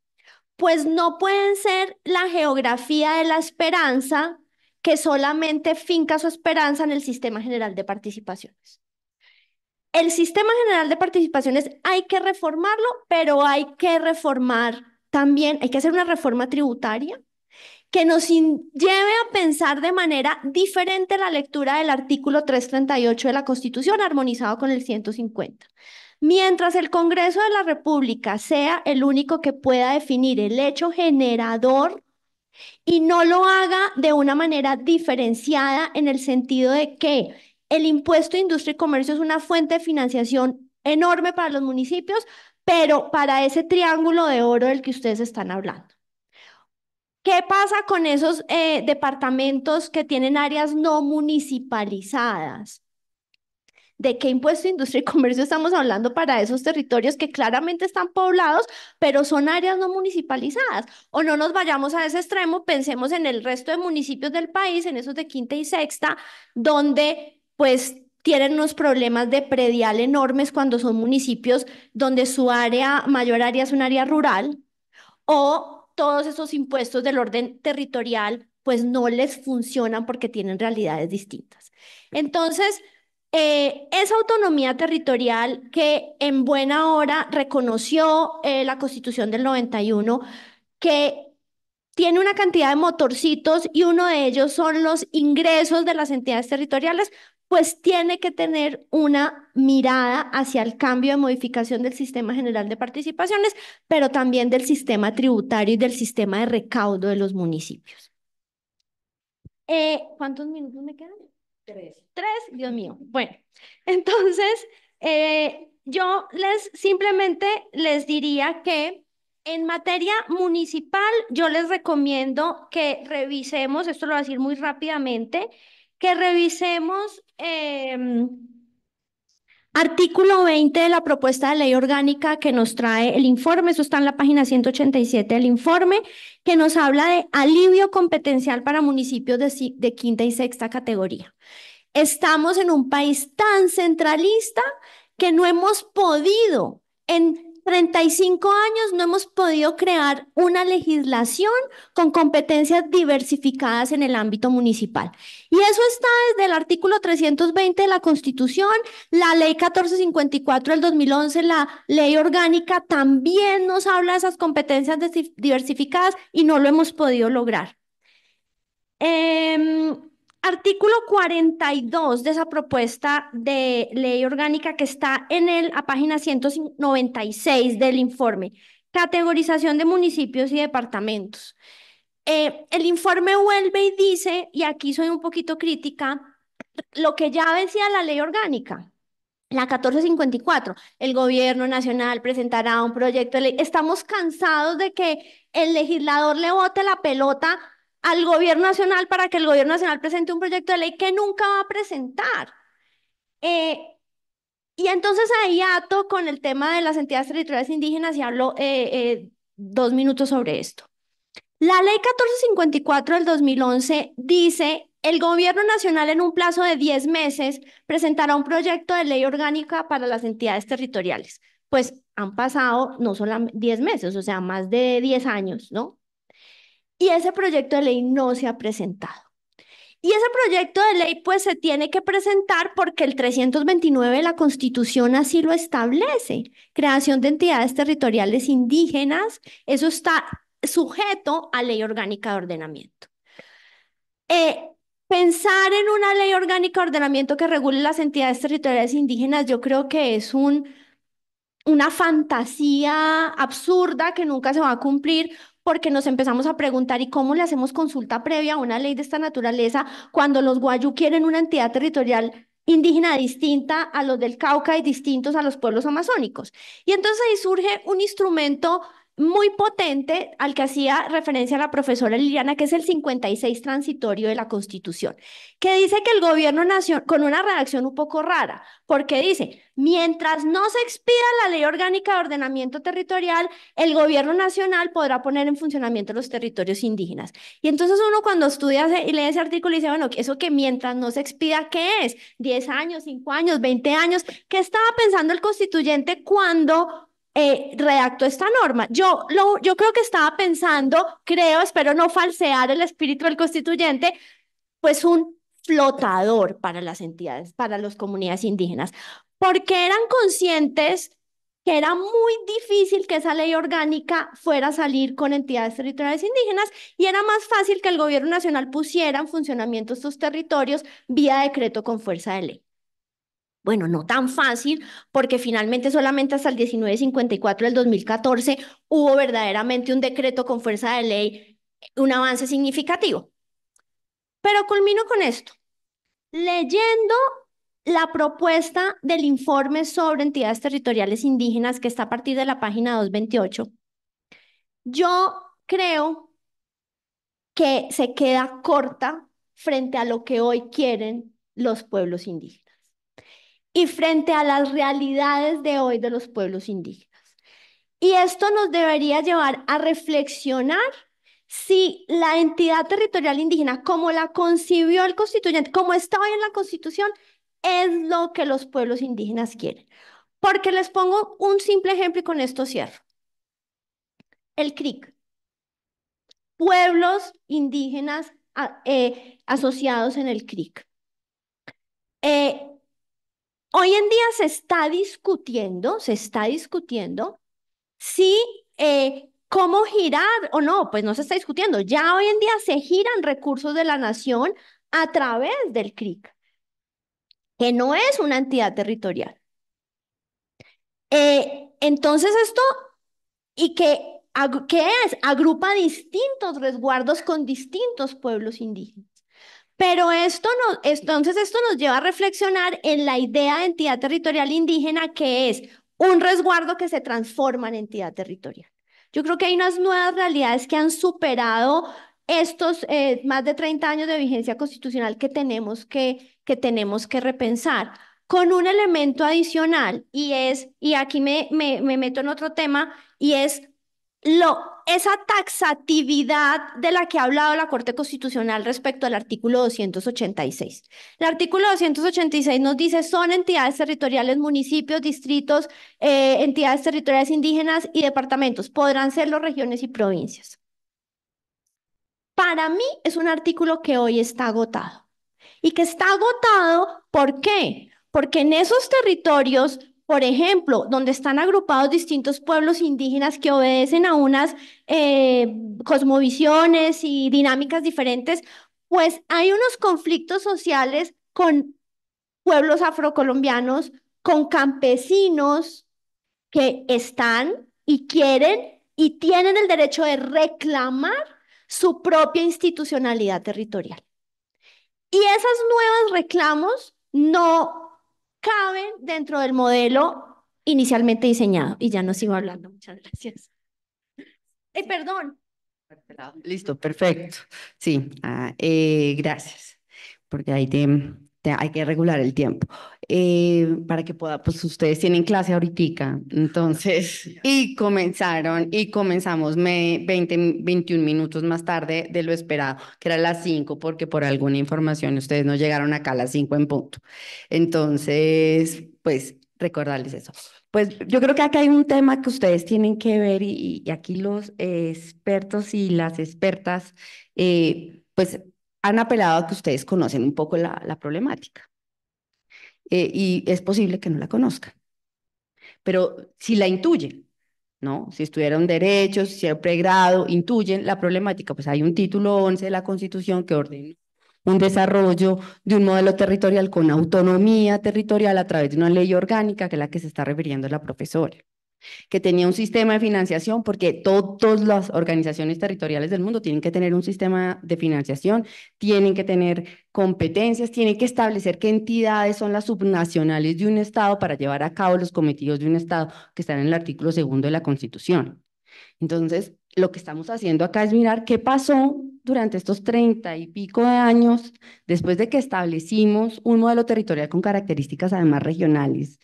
pues no pueden ser la geografía de la esperanza que solamente finca su esperanza en el sistema general de participaciones. El sistema general de participaciones hay que reformarlo, pero hay que reformar también, hay que hacer una reforma tributaria que nos lleve a pensar de manera diferente la lectura del artículo 338 de la Constitución armonizado con el 150. Mientras el Congreso de la República sea el único que pueda definir el hecho generador y no lo haga de una manera diferenciada en el sentido de que el impuesto a industria y comercio es una fuente de financiación enorme para los municipios, pero para ese triángulo de oro del que ustedes están hablando. ¿Qué pasa con esos eh, departamentos que tienen áreas no municipalizadas? de qué impuesto industria y comercio estamos hablando para esos territorios que claramente están poblados, pero son áreas no municipalizadas. O no nos vayamos a ese extremo, pensemos en el resto de municipios del país, en esos de quinta y sexta, donde pues tienen unos problemas de predial enormes cuando son municipios donde su área, mayor área es un área rural, o todos esos impuestos del orden territorial pues no les funcionan porque tienen realidades distintas. Entonces, eh, esa autonomía territorial que en buena hora reconoció eh, la Constitución del 91, que tiene una cantidad de motorcitos y uno de ellos son los ingresos de las entidades territoriales, pues tiene que tener una mirada hacia el cambio de modificación del sistema general de participaciones, pero también del sistema tributario y del sistema de recaudo de los municipios. Eh, ¿Cuántos minutos me quedan? Tres. Tres, Dios mío. Bueno, entonces eh, yo les simplemente les diría que en materia municipal yo les recomiendo que revisemos, esto lo voy a decir muy rápidamente, que revisemos... Em, Artículo 20 de la propuesta de ley orgánica que nos trae el informe, eso está en la página 187 del informe, que nos habla de alivio competencial para municipios de, quinta y sexta categoría. Estamos en un país tan centralista que no hemos podido en 35 años no hemos podido crear una legislación con competencias diversificadas en el ámbito municipal. Y eso está desde el artículo 320 de la Constitución, la ley 1454 del 2011, la ley orgánica también nos habla de esas competencias diversificadas y no lo hemos podido lograr. Em, Artículo 42 de esa propuesta de ley orgánica que está en el, a página 196 del informe, categorización de municipios y departamentos. Eh, el informe vuelve y dice, y aquí soy un poquito crítica, lo que ya decía la ley orgánica, la 1454, el gobierno nacional presentará un proyecto de ley. Estamos cansados de que el legislador le vote la pelota al gobierno nacional para que el gobierno nacional presente un proyecto de ley que nunca va a presentar. Eh, y entonces ahí ato con el tema de las entidades territoriales indígenas y hablo eh, eh, dos minutos sobre esto. La ley 1454 del 2011 dice, el gobierno nacional en un plazo de 10 meses presentará un proyecto de ley orgánica para las entidades territoriales. Pues han pasado no solo 10 meses, o sea, más de 10 años, ¿no? y ese proyecto de ley no se ha presentado. Y ese proyecto de ley pues se tiene que presentar porque el 329 de la Constitución así lo establece. Creación de entidades territoriales indígenas, eso está sujeto a ley orgánica de ordenamiento. Eh, pensar en una ley orgánica de ordenamiento que regule las entidades territoriales indígenas, yo creo que es una fantasía absurda que nunca se va a cumplir porque nos empezamos a preguntar y cómo le hacemos consulta previa a una ley de esta naturaleza cuando los guayú quieren una entidad territorial indígena distinta a los del Cauca y distintos a los pueblos amazónicos. Y entonces ahí surge un instrumento muy potente al que hacía referencia la profesora Liliana, que es el 56 transitorio de la Constitución, que dice que el gobierno nació con una redacción un poco rara, porque dice, mientras no se expida la ley orgánica de ordenamiento territorial, el gobierno nacional podrá poner en funcionamiento los territorios indígenas. Y entonces uno cuando estudia y lee ese artículo dice, bueno, eso que mientras no se expida, ¿qué es? ¿10 años, 5 años, 20 años? ¿Qué estaba pensando el constituyente cuando eh, redactó esta norma. Yo, lo, yo creo que estaba pensando, creo, espero no falsear el espíritu del constituyente, pues un flotador para las entidades, para las comunidades indígenas, porque eran conscientes que era muy difícil que esa ley orgánica fuera a salir con entidades territoriales indígenas y era más fácil que el gobierno nacional pusiera en funcionamiento estos territorios vía decreto con fuerza de ley. Bueno, no tan fácil, porque finalmente solamente hasta el 1954 del 2014 hubo verdaderamente un decreto con fuerza de ley, un avance significativo. Pero culmino con esto. Leyendo la propuesta del informe sobre entidades territoriales indígenas que está a partir de la página 228, yo creo que se queda corta frente a lo que hoy quieren los pueblos indígenas y frente a las realidades de hoy de los pueblos indígenas. Y esto nos debería llevar a reflexionar si la entidad territorial indígena, como la concibió el constituyente, como está hoy en la constitución, es lo que los pueblos indígenas quieren. Porque les pongo un simple ejemplo y con esto cierro. El CRIC. Pueblos indígenas eh, asociados en el CRIC. Eh, Hoy en día se está discutiendo, se está discutiendo si eh, cómo girar o no, pues no se está discutiendo. Ya hoy en día se giran recursos de la nación a través del CRIC, que no es una entidad territorial. Eh, entonces esto, y que, ¿qué es? Agrupa distintos resguardos con distintos pueblos indígenas. Pero esto nos, entonces esto nos lleva a reflexionar en la idea de entidad territorial indígena que es un resguardo que se transforma en entidad territorial. Yo creo que hay unas nuevas realidades que han superado estos eh, más de 30 años de vigencia constitucional que tenemos que, que tenemos que repensar con un elemento adicional y es, y aquí me, me meto en otro tema, y es lo esa taxatividad de la que ha hablado la Corte Constitucional respecto al artículo 286. El artículo 286 nos dice son entidades territoriales, municipios, distritos, eh, entidades territoriales indígenas y departamentos. Podrán serlo regiones y provincias. Para mí es un artículo que hoy está agotado. Y que está agotado, ¿por qué? Porque en esos territorios por ejemplo, donde están agrupados distintos pueblos indígenas que obedecen a unas eh, cosmovisiones y dinámicas diferentes, pues hay unos conflictos sociales con pueblos afrocolombianos, con campesinos que están y quieren y tienen el derecho de reclamar su propia institucionalidad territorial. Y esos nuevos reclamos no dentro del modelo inicialmente diseñado. Y ya no sigo hablando. Muchas gracias. Eh, perdón. Listo, perfecto. Sí, ah, eh, gracias. Porque ahí te, hay que regular el tiempo. Eh, para que pueda, pues ustedes tienen clase ahorita, entonces, y comenzaron, y comenzamos 20, 21 minutos más tarde de lo esperado, que era las 5, porque por alguna información ustedes no llegaron acá a las 5 en punto. Entonces, pues recordarles eso. Pues yo creo que acá hay un tema que ustedes tienen que ver y, aquí los expertos y las expertas, eh, pues han apelado a que ustedes conocen un poco la, problemática. Eh, y es posible que no la conozcan. Pero si la intuyen, ¿no? Si estudiaron derechos, si hicieron pregrado, intuyen la problemática, pues hay un título 11 de la Constitución que ordena un desarrollo de un modelo territorial con autonomía territorial a través de una ley orgánica, que es la que se está refiriendo la profesora que tenía un sistema de financiación, porque todas las organizaciones territoriales del mundo tienen que tener un sistema de financiación, tienen que tener competencias, tienen que establecer qué entidades son las subnacionales de un Estado para llevar a cabo los cometidos de un Estado que están en el artículo segundo de la Constitución. Entonces, lo que estamos haciendo acá es mirar qué pasó durante estos treinta y pico de años, después de que establecimos un modelo territorial con características además regionales,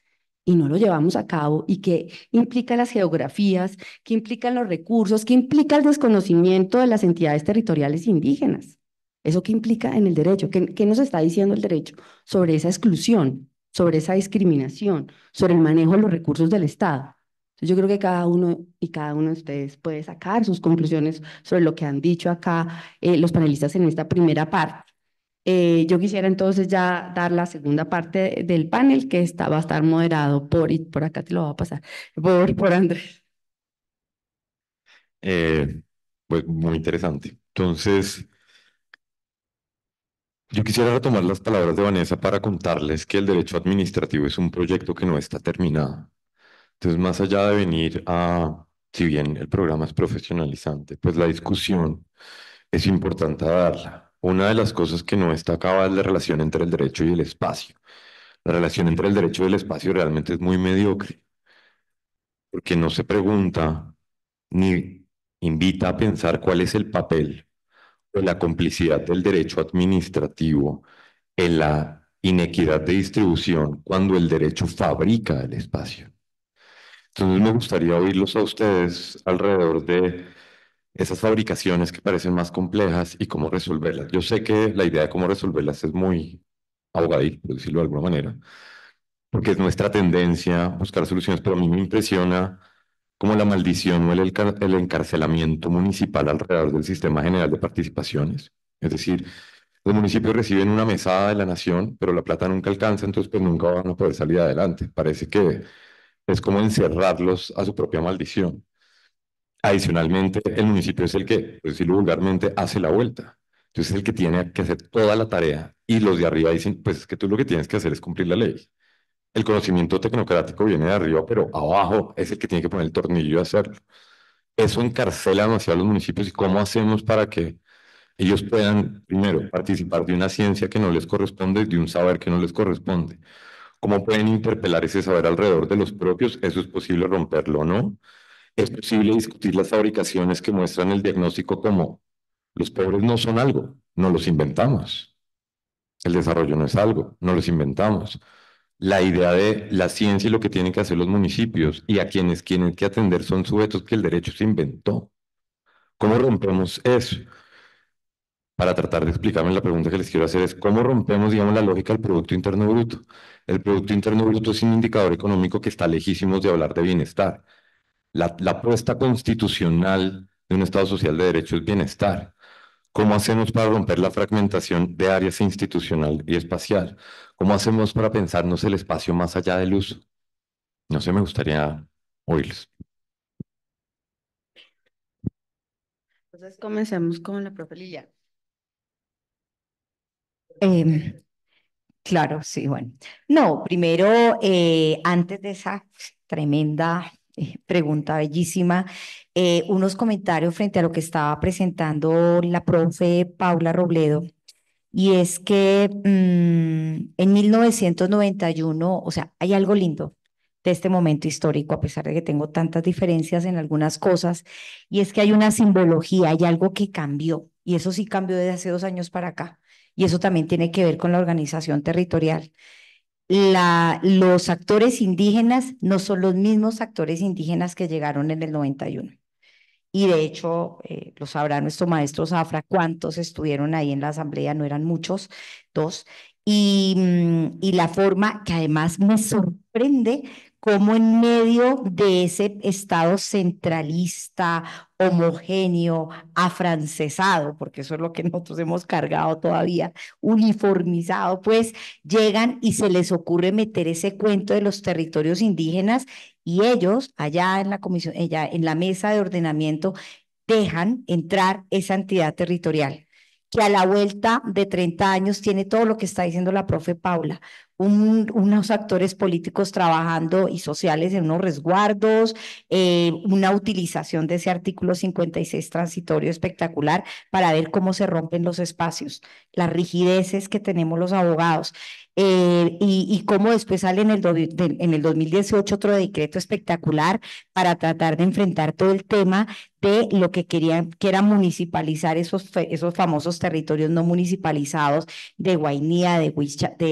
y no lo llevamos a cabo y que implica las geografías, que implican los recursos, que implica el desconocimiento de las entidades territoriales indígenas. ¿Eso qué implica en el derecho? ¿Qué, nos está diciendo el derecho sobre esa exclusión, sobre esa discriminación, sobre el manejo de los recursos del Estado? yo creo que cada uno y cada uno de ustedes puede sacar sus conclusiones sobre lo que han dicho acá eh, los panelistas en esta primera parte. Eh, yo quisiera entonces ya dar la segunda parte del panel que va a estar moderado por, por acá te lo va a pasar, por, por Andrés. Eh, pues muy interesante. Entonces, yo quisiera retomar las palabras de Vanessa para contarles que el derecho administrativo es un proyecto que no está terminado. Entonces, más allá de venir a, si bien el programa es profesionalizante, pues la discusión es importante darla una de las cosas que no está acabada es la relación entre el derecho y el espacio. La relación entre el derecho y el espacio realmente es muy mediocre, porque no se pregunta ni invita a pensar cuál es el papel o la complicidad del derecho administrativo en la inequidad de distribución cuando el derecho fabrica el espacio. Entonces me gustaría oírlos a ustedes alrededor de esas fabricaciones que parecen más complejas y cómo resolverlas. Yo sé que la idea de cómo resolverlas es muy abogadil, por decirlo de alguna manera, porque es nuestra tendencia buscar soluciones, pero a mí me impresiona como la maldición o el, el encarcelamiento municipal alrededor del sistema general de participaciones. Es decir, los municipios reciben una mesada de la nación, pero la plata nunca alcanza, entonces pues nunca van a poder salir adelante. Parece que es como encerrarlos a su propia maldición. Adicionalmente, el municipio es el que, por decirlo vulgarmente, hace la vuelta. Entonces es el que tiene que hacer toda la tarea y los de arriba dicen, pues es que tú lo que tienes que hacer es cumplir la ley. El conocimiento tecnocrático viene de arriba, pero abajo es el que tiene que poner el tornillo y hacerlo. Eso encarcela demasiado a los municipios y cómo hacemos para que ellos puedan, primero, participar de una ciencia que no les corresponde, de un saber que no les corresponde. ¿Cómo pueden interpelar ese saber alrededor de los propios? Eso es posible romperlo, o ¿no? es posible discutir las fabricaciones que muestran el diagnóstico como los pobres no son algo, no los inventamos. El desarrollo no es algo, no los inventamos. La idea de la ciencia y lo que tienen que hacer los municipios y a quienes tienen que atender son sujetos que el derecho se inventó. ¿Cómo rompemos eso? Para tratar de explicarme la pregunta que les quiero hacer es, ¿cómo rompemos, digamos, la lógica del Producto Interno Bruto? El Producto Interno Bruto es un indicador económico que está lejísimo de hablar de bienestar. La, apuesta constitucional de un Estado social de derecho es bienestar. ¿Cómo hacemos para romper la fragmentación de áreas institucional y espacial? ¿Cómo hacemos para pensarnos el espacio más allá del uso? No sé, me gustaría oírles. Entonces comencemos con la profe Lilia. Em, claro, sí, bueno. No, primero, eh, antes de esa tremenda eh, pregunta bellísima, eh, unos comentarios frente a lo que estaba presentando la profe Paula Robledo. Y es que mm, en 1991, o sea, hay algo lindo de este momento histórico, a pesar de que tengo tantas diferencias en algunas cosas, y es que hay una simbología, hay algo que cambió, y eso sí cambió desde hace dos años para acá, y eso también tiene que ver con la organización territorial la, los actores indígenas no son los mismos actores indígenas que llegaron en el 91. Y de hecho, eh, lo sabrá nuestro maestro Zafra, cuántos estuvieron ahí en la asamblea, no eran muchos, dos. y mm, la forma que además me sorprende cómo en medio de ese Estado centralista, homogéneo, afrancesado, porque eso es lo que nosotros hemos cargado todavía, uniformizado, pues llegan y se les ocurre meter ese cuento de los territorios indígenas y ellos allá en la comisión, allá en la mesa de ordenamiento dejan entrar esa entidad territorial que a la vuelta de 30 años tiene todo lo que está diciendo la profe Paula, unos actores políticos trabajando y sociales en unos resguardos, eh, una utilización de ese artículo 56 transitorio espectacular para ver cómo se rompen los espacios, las rigideces que tenemos los abogados. Eh, y, cómo después sale en el, en el 2018 otro decreto espectacular para tratar de enfrentar todo el tema de lo que querían, que era municipalizar esos, esos famosos territorios no municipalizados de Guainía, de, de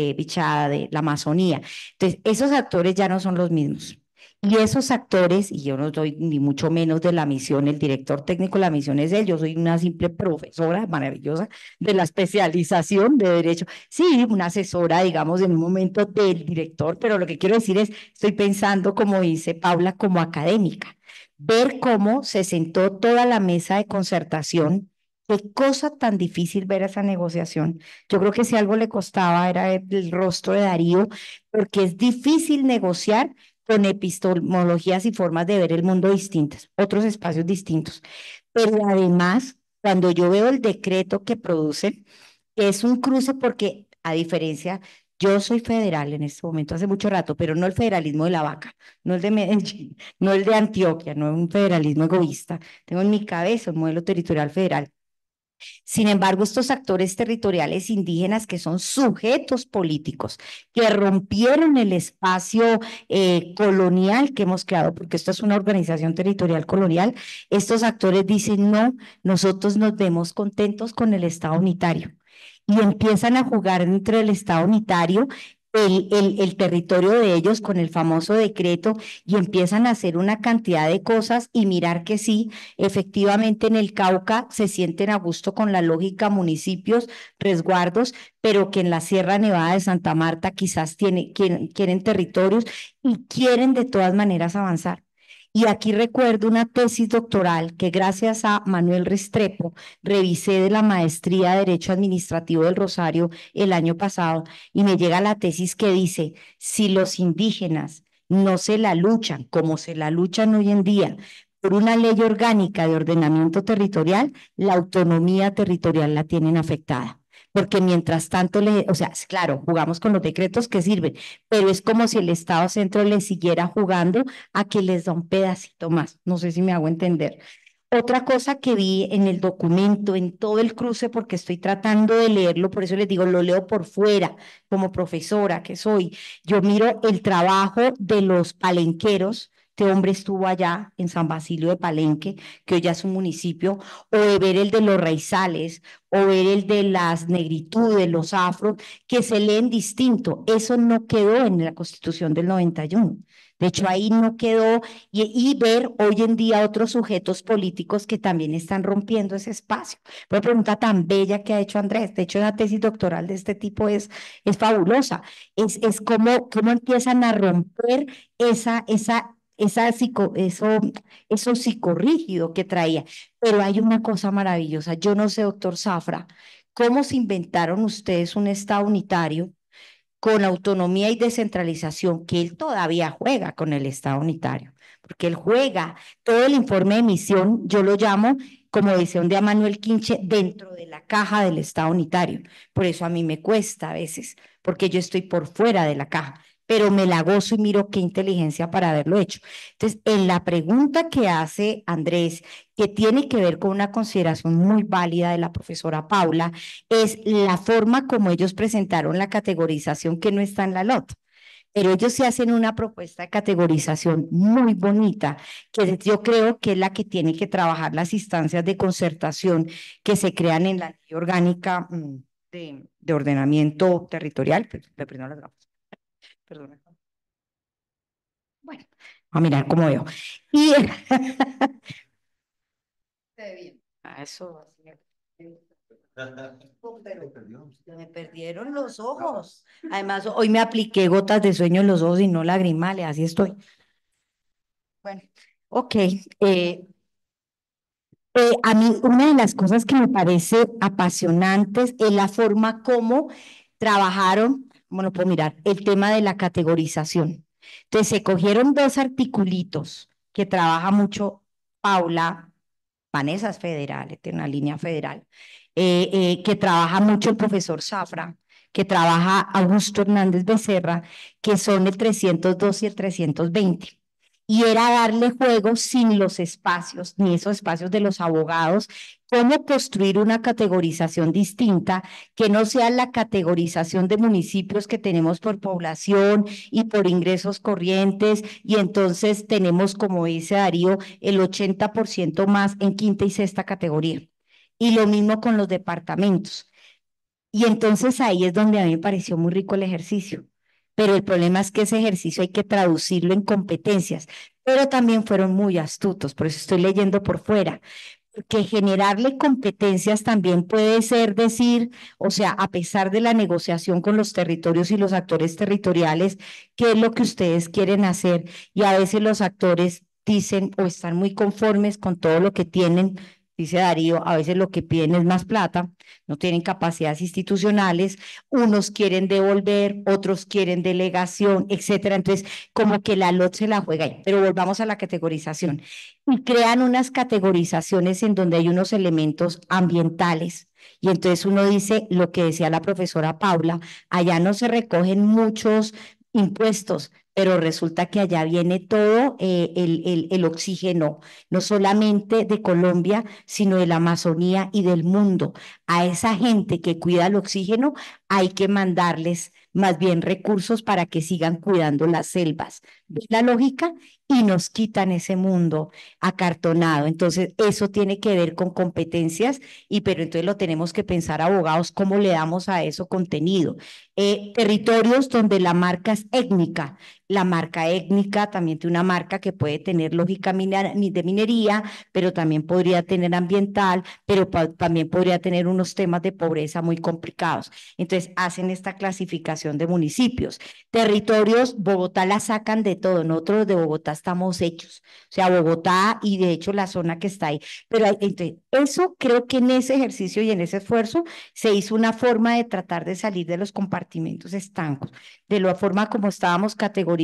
de la Amazonía. Entonces, esos actores ya no son los mismos. Y esos actores, y yo no soy ni mucho menos de la misión, el director técnico la misión es él, yo soy una simple profesora maravillosa de la especialización de derecho. Sí, una asesora, digamos, en un momento del director, pero lo que quiero decir es, estoy pensando, como dice Paula, como académica, ver cómo se sentó toda la mesa de concertación. Qué cosa tan difícil ver esa negociación. Yo creo que si algo le costaba era el rostro de Darío, porque es difícil negociar con epistemologías y formas de ver el mundo distintas, otros espacios distintos. Pero además, cuando yo veo el decreto que produce, es un cruce porque, a diferencia, yo soy federal en este momento, hace mucho rato, pero no el federalismo de la vaca, no el de Medellín, no el de Antioquia, no un federalismo egoísta. Tengo en mi cabeza el modelo territorial federal sin embargo, estos actores territoriales indígenas que son sujetos políticos, que rompieron el espacio eh, colonial que hemos creado, porque esto es una organización territorial colonial, estos actores dicen, no, nosotros nos vemos contentos con el Estado unitario y empiezan a jugar entre el Estado unitario el, territorio de ellos con el famoso decreto y empiezan a hacer una cantidad de cosas y mirar que sí, efectivamente en el Cauca se sienten a gusto con la lógica municipios, resguardos, pero que en la Sierra Nevada de Santa Marta quizás tiene, quieren territorios y quieren de todas maneras avanzar. Y aquí recuerdo una tesis doctoral que gracias a Manuel Restrepo revisé de la Maestría de Derecho Administrativo del Rosario el año pasado y me llega la tesis que dice, si los indígenas no se la luchan como se la luchan hoy en día por una ley orgánica de ordenamiento territorial, la autonomía territorial la tienen afectada porque mientras tanto, le, o sea, claro, jugamos con los decretos que sirven, pero es como si el Estado centro le siguiera jugando a que les da un pedacito más. No sé si me hago entender. Otra cosa que vi en el documento, en todo el cruce, porque estoy tratando de leerlo, por eso les digo, lo leo por fuera, como profesora que soy. Yo miro el trabajo de los palenqueros, este hombre estuvo allá en San Basilio de Palenque, que hoy ya es un municipio, o de ver el de los raizales, o ver el de las negritudes, los afros, que se leen distinto. Eso no quedó en la constitución del 91. De hecho, ahí no quedó, y, ver hoy en día otros sujetos políticos que también están rompiendo ese espacio. Una pregunta tan bella que ha hecho Andrés. De hecho, una tesis doctoral de este tipo es, es fabulosa. Es, es cómo, cómo empiezan a romper esa, esa psico, eso, eso psicorrígido que traía. Pero hay una cosa maravillosa. Yo no sé, doctor Zafra, cómo se inventaron ustedes un Estado unitario con autonomía y descentralización, que él todavía juega con el Estado unitario, porque él juega todo el informe de misión, yo lo llamo, como dice un día Manuel Quinche, dentro de la caja del Estado unitario. Por eso a mí me cuesta a veces, porque yo estoy por fuera de la caja pero me la gozo y miro qué inteligencia para haberlo hecho. Entonces, en la pregunta que hace Andrés, que tiene que ver con una consideración muy válida de la profesora Paula, es la forma como ellos presentaron la categorización que no está en la LOT pero ellos se hacen una propuesta de categorización muy bonita, que yo creo que es la que tiene que trabajar las instancias de concertación que se crean en la ley orgánica mm, de, ordenamiento territorial, pues, la Perdón. Bueno, a mirar cómo veo. Y... bien. eso. Me perdieron los ojos. Además, hoy me apliqué gotas de sueño en los ojos y no lagrimales, así estoy. Bueno, ok. Eh, eh, a mí una de las cosas que me parece apasionantes es la forma como trabajaron bueno, pues puedo mirar? El tema de la categorización. Entonces se cogieron dos articulitos que trabaja mucho Paula, Vanessa es federal, eh, tiene una línea federal, eh, eh, que trabaja mucho el profesor Zafra, que trabaja Augusto Hernández Becerra, que son el 302 y el 320 y era darle juego sin los espacios, ni esos espacios de los abogados, cómo construir una categorización distinta que no sea la categorización de municipios que tenemos por población y por ingresos corrientes, y entonces tenemos, como dice Darío, el 80% más en quinta y sexta categoría. Y lo mismo con los departamentos. Y entonces ahí es donde a mí me pareció muy rico el ejercicio pero el problema es que ese ejercicio hay que traducirlo en competencias. Pero también fueron muy astutos, por eso estoy leyendo por fuera. Que generarle competencias también puede ser decir, o sea, a pesar de la negociación con los territorios y los actores territoriales, qué es lo que ustedes quieren hacer. Y a veces los actores dicen o están muy conformes con todo lo que tienen dice Darío, a veces lo que piden es más plata, no tienen capacidades institucionales, unos quieren devolver, otros quieren delegación, etcétera. Entonces, como que la lot se la juega ahí. Pero volvamos a la categorización. Y crean unas categorizaciones en donde hay unos elementos ambientales. Y entonces uno dice lo que decía la profesora Paula, allá no se recogen muchos impuestos, pero resulta que allá viene todo eh, el, el, oxígeno, no solamente de Colombia, sino de la Amazonía y del mundo. A esa gente que cuida el oxígeno hay que mandarles más bien recursos para que sigan cuidando las selvas. la lógica? Y nos quitan ese mundo acartonado. Entonces, eso tiene que ver con competencias, y pero entonces lo tenemos que pensar abogados, cómo le damos a eso contenido. Eh, territorios donde la marca es étnica la marca étnica, también de una marca que puede tener lógica de minería, pero también podría tener ambiental, pero también podría tener unos temas de pobreza muy complicados. Entonces, hacen esta clasificación de municipios. Territorios, Bogotá la sacan de todo, nosotros de Bogotá estamos hechos, o sea, Bogotá y de hecho la zona que está ahí. Pero eso creo que en ese ejercicio y en ese esfuerzo se hizo una forma de tratar de salir de los compartimentos estancos, de la forma como estábamos categorizando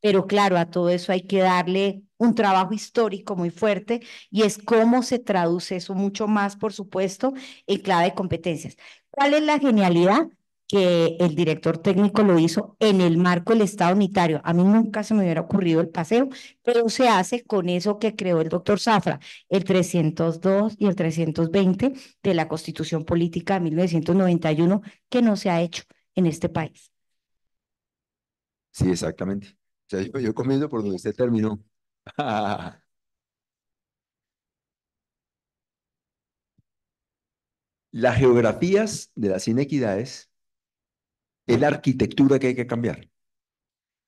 pero claro, a todo eso hay que darle un trabajo histórico muy fuerte y es cómo se traduce eso mucho más, por supuesto, en clave de competencias. ¿Cuál es la genialidad? que el director técnico lo hizo en el marco del Estado unitario. A mí nunca se me hubiera ocurrido el paseo, pero se hace con eso que creó el doctor Zafra, el 302 y el 320 de la Constitución Política de 1991, que no se ha hecho en este país. Sí, exactamente. O sea, yo, yo comienzo por donde usted terminó. Las geografías de las inequidades es la arquitectura que hay que cambiar.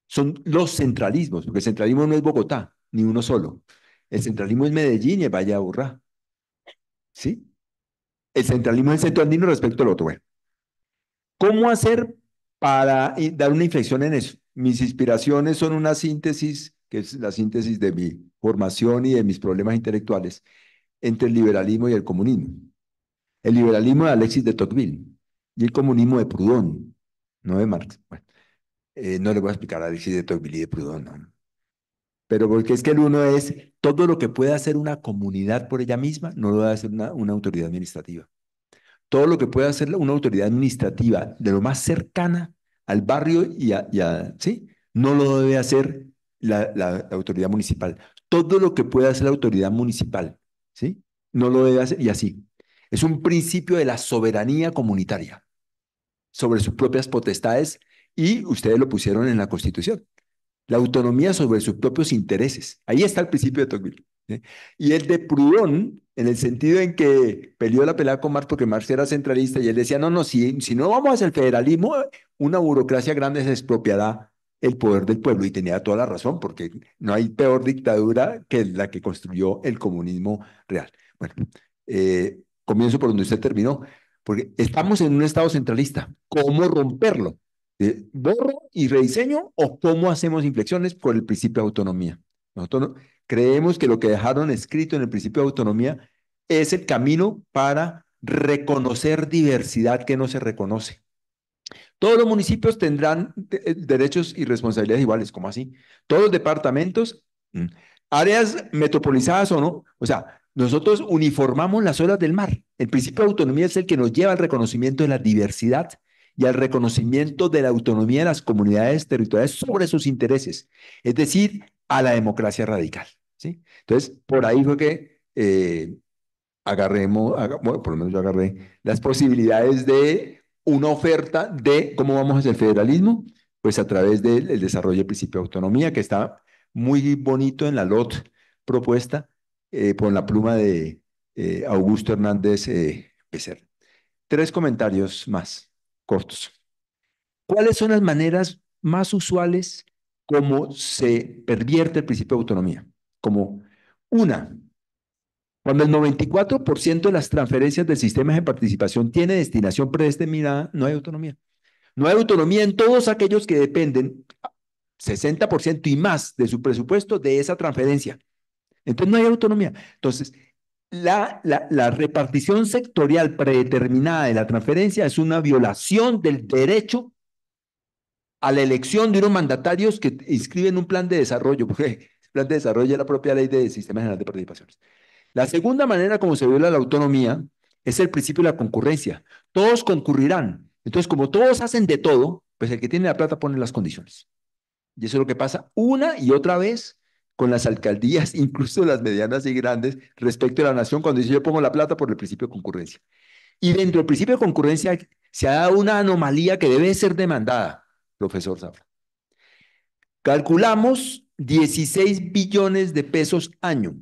Son los centralismos, porque el centralismo no es Bogotá, ni uno solo. El centralismo es Medellín y el Valle ¿Sí? El centralismo es el centro andino respecto al otro. ¿Cómo hacer para eh, dar una inflexión en eso? mis inspiraciones son una síntesis, que es la síntesis de mi formación y de mis problemas intelectuales, entre el liberalismo y el comunismo. El liberalismo de Alexis de Tocqueville y el comunismo de Proudhon, no de Marx. Bueno, eh, no le voy a explicar a Alexis de Tocqueville y de Proudhon, no. Pero porque es que el uno es todo lo que puede hacer una comunidad por ella misma, no lo va a hacer una, una autoridad administrativa. Todo lo que puede hacer una autoridad administrativa de lo más cercana al barrio y a, ¿sí? No lo debe hacer la, autoridad municipal. Todo lo que pueda hacer la autoridad municipal, ¿sí? No lo debe hacer y así. Es un principio de la soberanía comunitaria sobre sus propias potestades y ustedes lo pusieron en la Constitución. La autonomía sobre sus propios intereses. Ahí está el principio de Tocqueville. Y el de Prudón en el sentido en que peleó la pelea con Marx porque Marx era centralista y él decía, no, no, si, si no vamos hacia el federalismo, una burocracia grande se expropiará el poder del pueblo. Y tenía toda la razón, porque no hay peor dictadura que la que construyó el comunismo real. Bueno, eh, comienzo por donde usted terminó, porque estamos en un Estado centralista. ¿Cómo romperlo? Eh, ¿Borro y rediseño o cómo hacemos inflexiones por el principio de autonomía? Creemos que lo que dejaron escrito en el principio de autonomía es el camino para reconocer diversidad que no se reconoce. Todos los municipios tendrán eh, derechos y responsabilidades iguales, como así. Todos los departamentos, mm, áreas metropolizadas o no. O sea, nosotros uniformamos las olas del mar. El principio de autonomía es el que nos lleva al reconocimiento de la diversidad y al reconocimiento de la autonomía de las comunidades territoriales sobre sus intereses. Es decir, a la democracia radical. ¿sí? Entonces, por ahí fue que eh, agarremos, bueno, por lo menos yo agarré las posibilidades de una oferta de cómo vamos hacia el federalismo, pues a través del desarrollo del principio de autonomía, que está muy bonito en la LOT propuesta eh, por la pluma de eh, Augusto Hernández Becerra. Tres comentarios más cortos. ¿Cuáles son las maneras más usuales cómo se pervierte el principio de autonomía. Como una, cuando el 94% de las transferencias del sistema de participación tiene destinación predeterminada, no hay autonomía. No hay autonomía en todos aquellos que dependen 60% y más de su presupuesto de esa transferencia. Entonces no hay autonomía. Entonces, la, la, repartición sectorial predeterminada de la transferencia es una violación del derecho a la elección de unos mandatarios que inscriben un plan de desarrollo, porque el plan de desarrollo es la propia ley de Sistema General de Participaciones. La segunda manera como se viola la autonomía es el principio de la concurrencia. Todos concurrirán. Entonces, como todos hacen de todo, pues el que tiene la plata pone las condiciones. Y eso es lo que pasa una y otra vez con las alcaldías, incluso las medianas y grandes, respecto a la nación, cuando dice yo pongo la plata por el principio de concurrencia. Y dentro del principio de concurrencia se ha una anomalía que debe ser demandada profesor Zafra. Calculamos 16 billones de pesos año,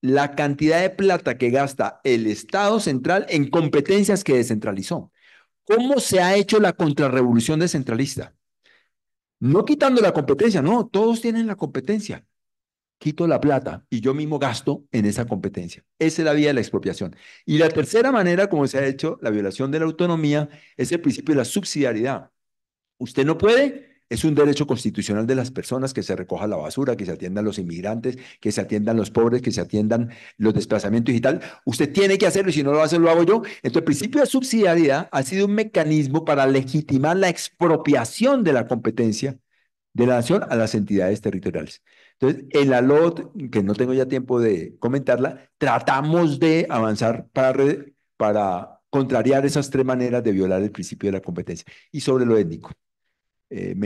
la cantidad de plata que gasta el Estado central en competencias que descentralizó. ¿Cómo se ha hecho la contrarrevolución descentralista? No quitando la competencia, no, todos tienen la competencia. Quito la plata y yo mismo gasto en esa competencia. Esa es la vía de la expropiación. Y la tercera manera como se ha hecho la violación de la autonomía es el principio de la subsidiariedad. Usted no puede, es un derecho constitucional de las personas que se recoja la basura, que se atiendan los inmigrantes, que se atiendan los pobres, que se atiendan los desplazamientos y tal. Usted tiene que hacerlo y si no lo hace, lo hago yo. Entonces, el principio de subsidiariedad ha sido un mecanismo para legitimar la expropiación de la competencia de la nación a las entidades territoriales. Entonces, en la LOT, que no tengo ya tiempo de comentarla, tratamos de avanzar para, para contrariar esas tres maneras de violar el principio de la competencia. Y sobre lo étnico. Eh,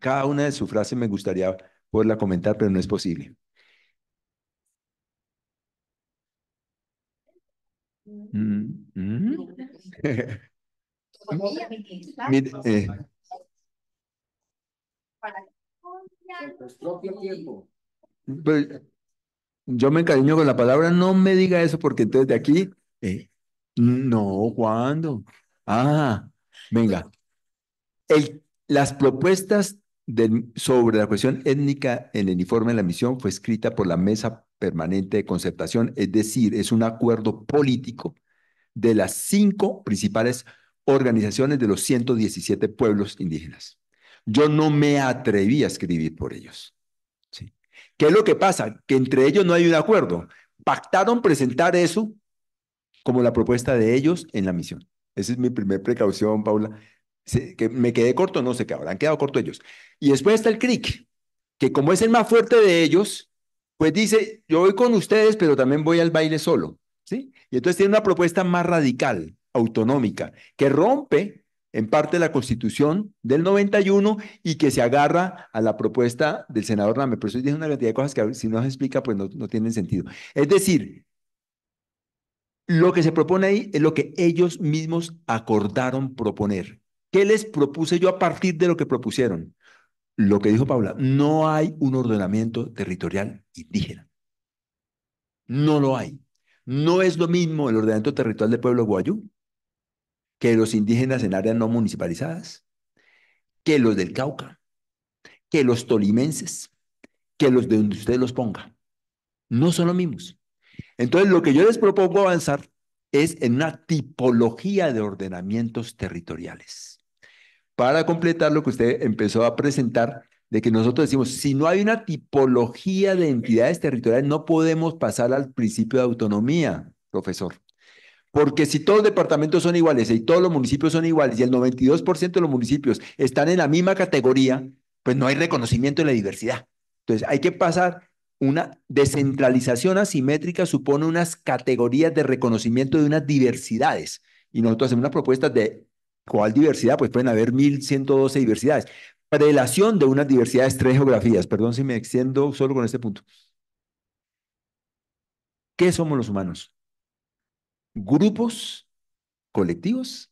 cada una de sus frases me gustaría poderla comentar, pero no es posible. Mm, mm. Mm. Eh. Pues, yo me encariño con la palabra, no me diga eso porque entonces de aquí, eh, no, ¿cuándo? Ah, venga. El las propuestas sobre la cuestión étnica en el informe de la misión fue escrita por la Mesa Permanente de Concertación, es decir, es un acuerdo político de las cinco principales organizaciones de los 117 pueblos indígenas. Yo no me atreví a escribir por ellos. ¿sí? ¿Qué es lo que pasa? Que entre ellos no hay un acuerdo. Pactaron presentar eso como la propuesta de ellos en la misión. Esa es mi primera precaución, Paula que me quedé corto, no sé qué habrán quedado corto ellos. Y después está el CRIC, que como es el más fuerte de ellos, pues dice, yo voy con ustedes, pero también voy al baile solo, ¿sí? Y entonces tiene una propuesta más radical, autonómica, que rompe en parte la constitución del 91 y que se agarra a la propuesta del senador Rame. Pero eso dice una cantidad de cosas que si no se explica, pues no, no tienen sentido. Es decir, lo que se propone ahí es lo que ellos mismos acordaron proponer. ¿Qué les propuse yo a partir de lo que propusieron? Lo que dijo Paula, no hay un ordenamiento territorial indígena. No lo hay. No es lo mismo el ordenamiento territorial del pueblo guayú que los indígenas en áreas no municipalizadas, que los del Cauca, que los tolimenses, que los de donde usted los ponga. No son los mismos. Entonces, lo que yo les propongo avanzar es en una tipología de ordenamientos territoriales para completar lo que usted empezó a presentar, de que nosotros decimos, si no hay una tipología de entidades territoriales, no podemos pasar al principio de autonomía, profesor. Porque si todos los departamentos son iguales y todos los municipios son iguales y el 92% de los municipios están en la misma categoría, pues no hay reconocimiento de la diversidad. Entonces hay que pasar una descentralización asimétrica, supone unas categorías de reconocimiento de unas diversidades. Y nosotros hacemos unas propuestas de ¿Cuál diversidad? Pues pueden haber 1112 diversidades. Relación de unas diversidades, tres geografías. Perdón si me extiendo solo con este punto. ¿Qué somos los humanos? Grupos colectivos,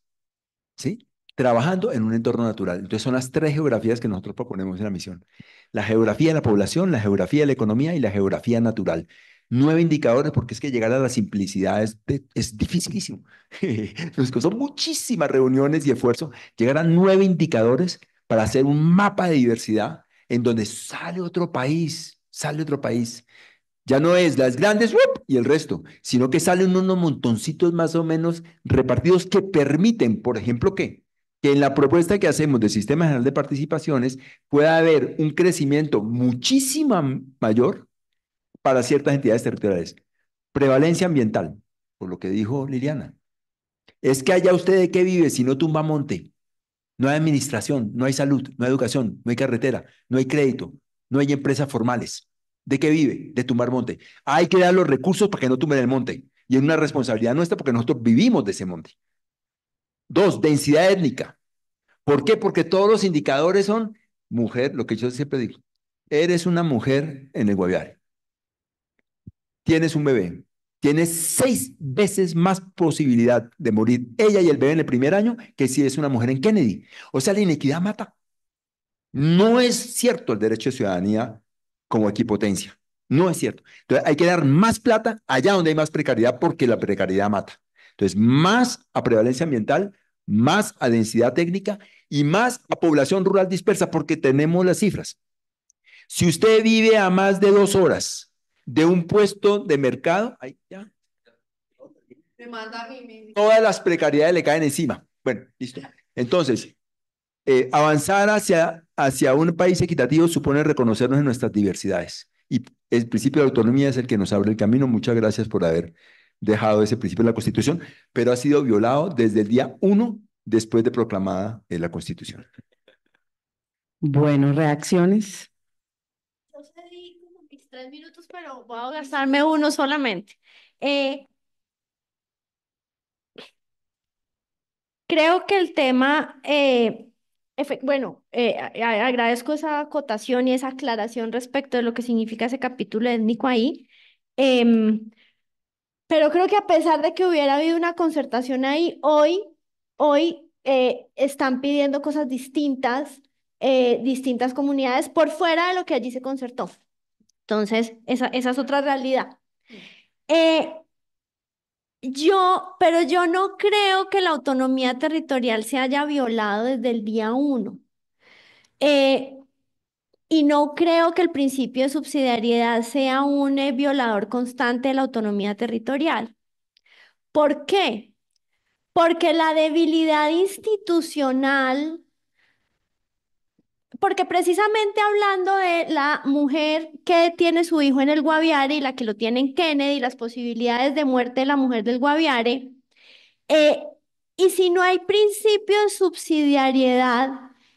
¿sí? Trabajando en un entorno natural. Entonces son las tres geografías que nosotros proponemos en la misión. La geografía de la población, la geografía de la economía y la geografía natural nueve indicadores, porque es que llegar a la simplicidad es, es dificilísimo. Nos costó muchísimas reuniones y esfuerzo llegar a nueve indicadores para hacer un mapa de diversidad en donde sale otro país, sale otro país. Ya no es las grandes y el resto, sino que salen unos montoncitos más o menos repartidos que permiten, por ejemplo, que que en la propuesta que hacemos del Sistema General de Participaciones pueda haber un crecimiento muchísimo mayor para ciertas entidades territoriales. Prevalencia ambiental, por lo que dijo Liliana. Es que allá usted de qué vive si no tumba monte. No hay administración, no hay salud, no hay educación, no hay carretera, no hay crédito, no hay empresas formales. ¿De qué vive? De tumbar monte. Hay que dar los recursos para que no tumben el monte. Y es una responsabilidad nuestra porque nosotros vivimos de ese monte. Dos, densidad étnica. ¿Por qué? Porque todos los indicadores son mujer, lo que yo siempre digo, eres una mujer en el Guaviare tienes un bebé, tienes seis veces más posibilidad de morir ella y el bebé en el primer año que si es una mujer en Kennedy. O sea, la inequidad mata. No es cierto el derecho de ciudadanía como equipotencia. No es cierto. Entonces, hay que dar más plata allá donde hay más precariedad porque la precariedad mata. Entonces, más a prevalencia ambiental, más a densidad técnica y más a población rural dispersa porque tenemos las cifras. Si usted vive a más de dos horas de un puesto de mercado, Todas las precariedades le caen encima. Bueno, listo. Entonces, eh, avanzar hacia, hacia un país equitativo supone reconocernos en nuestras diversidades. Y el principio de autonomía es el que nos abre el camino. Muchas gracias por haber dejado ese principio en la Constitución, pero ha sido violado desde el día uno después de proclamada la Constitución. Bueno, reacciones minutos, pero voy a gastarme uno solamente. Eh, creo que el tema, eh, bueno, eh, agradezco esa acotación y esa aclaración respecto de lo que significa ese capítulo étnico ahí. Em, pero creo que a pesar de que hubiera habido una concertación ahí, hoy, hoy están pidiendo cosas distintas. distintas comunidades por fuera de lo que allí se concertó. Entonces, esa, es otra realidad. Eh, yo, pero yo no creo que la autonomía territorial se haya violado desde el día uno. Eh, y no creo que el principio de subsidiariedad sea un eh, violador constante de la autonomía territorial. ¿Por qué? Porque la debilidad institucional porque precisamente hablando de la mujer que tiene su hijo en el Guaviare y la que lo tiene en Kennedy, las posibilidades de muerte de la mujer del Guaviare, eh, y si no hay principio de subsidiariedad,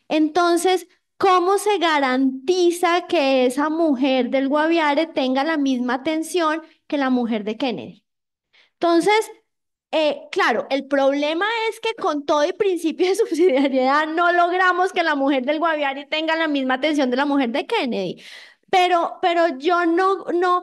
entonces, ¿cómo se garantiza que esa mujer del Guaviare tenga la misma atención que la mujer de Kennedy? Entonces, eh, claro, el problema es que con todo el principio de subsidiariedad no logramos que la mujer del Guaviari tenga la misma atención de la mujer de Kennedy. Pero, pero yo no, no,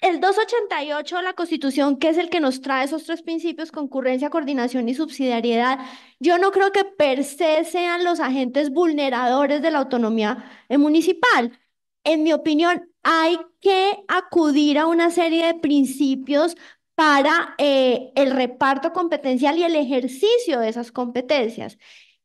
el 288 de la Constitución, que es el que nos trae esos tres principios, concurrencia, coordinación y subsidiariedad, yo no creo que per se sean los agentes vulneradores de la autonomía municipal. En mi opinión, hay que acudir a una serie de principios para eh, el reparto competencial y el ejercicio de esas competencias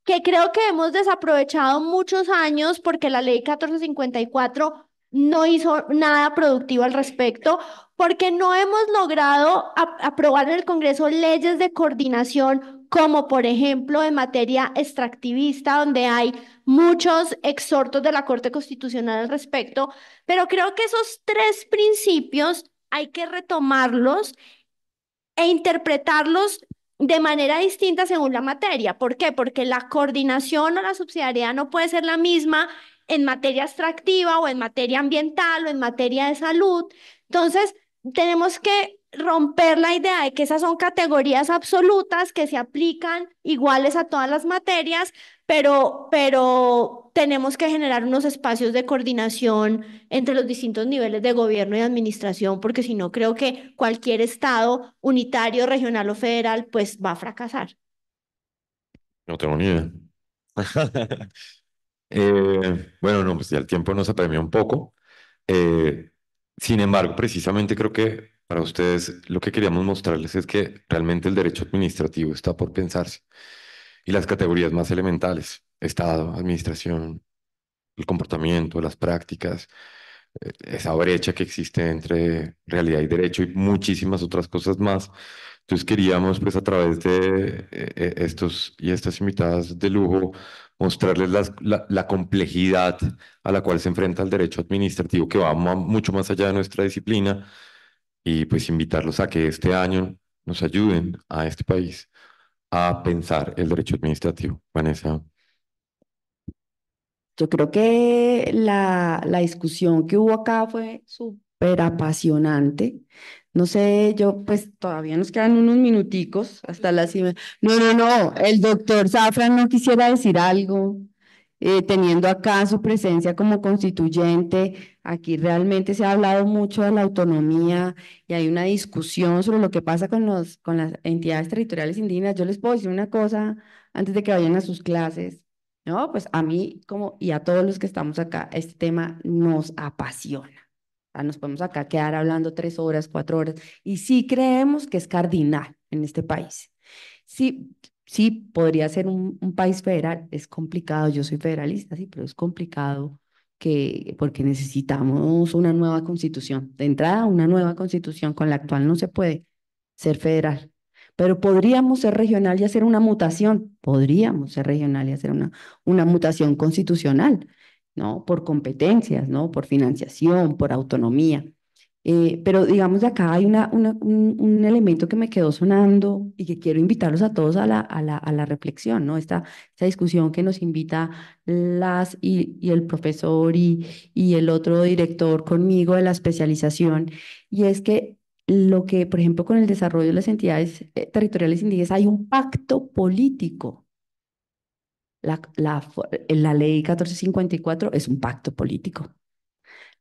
que creo que hemos desaprovechado muchos años porque la ley 1454 no hizo nada productivo al respecto, porque no hemos logrado aprobar en el Congreso leyes de coordinación, como por ejemplo en materia extractivista, donde hay muchos exhortos de la Corte Constitucional al respecto, pero creo que esos tres principios hay que retomarlos e interpretarlos de manera distinta según la materia. ¿Por qué? Porque la coordinación o la subsidiariedad no puede ser la misma en materia extractiva o en materia ambiental o en materia de salud. Entonces, tenemos que romper la idea de que esas son categorías absolutas que se aplican iguales a todas las materias, pero, pero tenemos que generar unos espacios de coordinación entre los distintos niveles de gobierno y administración, porque si no, creo que cualquier estado unitario, regional o federal, pues va a fracasar. No tengo ni idea. Eh, bueno, no, pues ya el tiempo nos apremió un poco. Eh, sin embargo, precisamente creo que para ustedes lo que queríamos mostrarles es que realmente el derecho administrativo está por pensarse y las categorías más elementales, Estado, administración, el comportamiento, las prácticas, eh, esa brecha que existe entre realidad y derecho y muchísimas otras cosas más. Entonces queríamos, pues a través de eh, eh, estos y estas invitadas de lujo, mostrarles la, la, complejidad a la cual se enfrenta el derecho administrativo, que va mucho más allá de nuestra disciplina, y pues invitarlos a que este año nos ayuden a este país a pensar el derecho administrativo, Vanessa? Yo creo que la, la discusión que hubo acá fue súper apasionante. No sé, yo pues todavía nos quedan unos minuticos hasta la cima. No, no, no, el doctor Zafran no quisiera decir algo. Eh, teniendo acá su presencia como constituyente. Aquí realmente se ha hablado mucho de la autonomía y hay una discusión sobre lo que pasa con, los, con las entidades territoriales indígenas. Yo les puedo decir una cosa antes de que vayan a sus clases. No, pues a mí como y a todos los que estamos acá, este tema nos apasiona. nos podemos acá quedar hablando tres horas, cuatro horas, y sí creemos que es cardinal en este país. Sí, Sí, podría ser un, país federal, es complicado, yo soy federalista, sí, pero es complicado que, porque necesitamos una nueva constitución. De entrada, una nueva constitución, con la actual no se puede ser federal, pero podríamos ser regional y hacer una mutación, podríamos ser regional y hacer una, una mutación constitucional, ¿no? Por competencias, ¿no? Por financiación, por autonomía. Eh, pero digamos de acá hay una, un, elemento que me quedó sonando y que quiero invitarlos a todos a la, reflexión, ¿no? Esta, discusión que nos invita las y, el profesor y, el otro director conmigo de la especialización, y es que lo que, por ejemplo, con el desarrollo de las entidades eh, territoriales indígenas, hay un pacto político. La, la, la ley 1454 es un pacto político.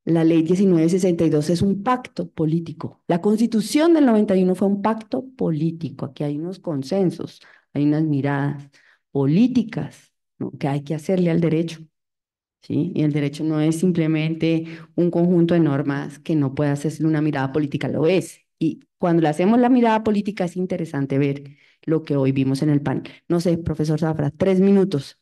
La ley 1962 es un pacto político. La constitución del 91 fue un pacto político. Aquí hay unos consensos, hay unas miradas políticas que hay que hacerle al derecho. ¿sí? Y el derecho no es simplemente un conjunto de normas que no puede hacerse una mirada política, lo es. Y cuando le hacemos la mirada política es interesante ver lo que hoy vimos en el panel. No sé, profesor Zafra, tres minutos.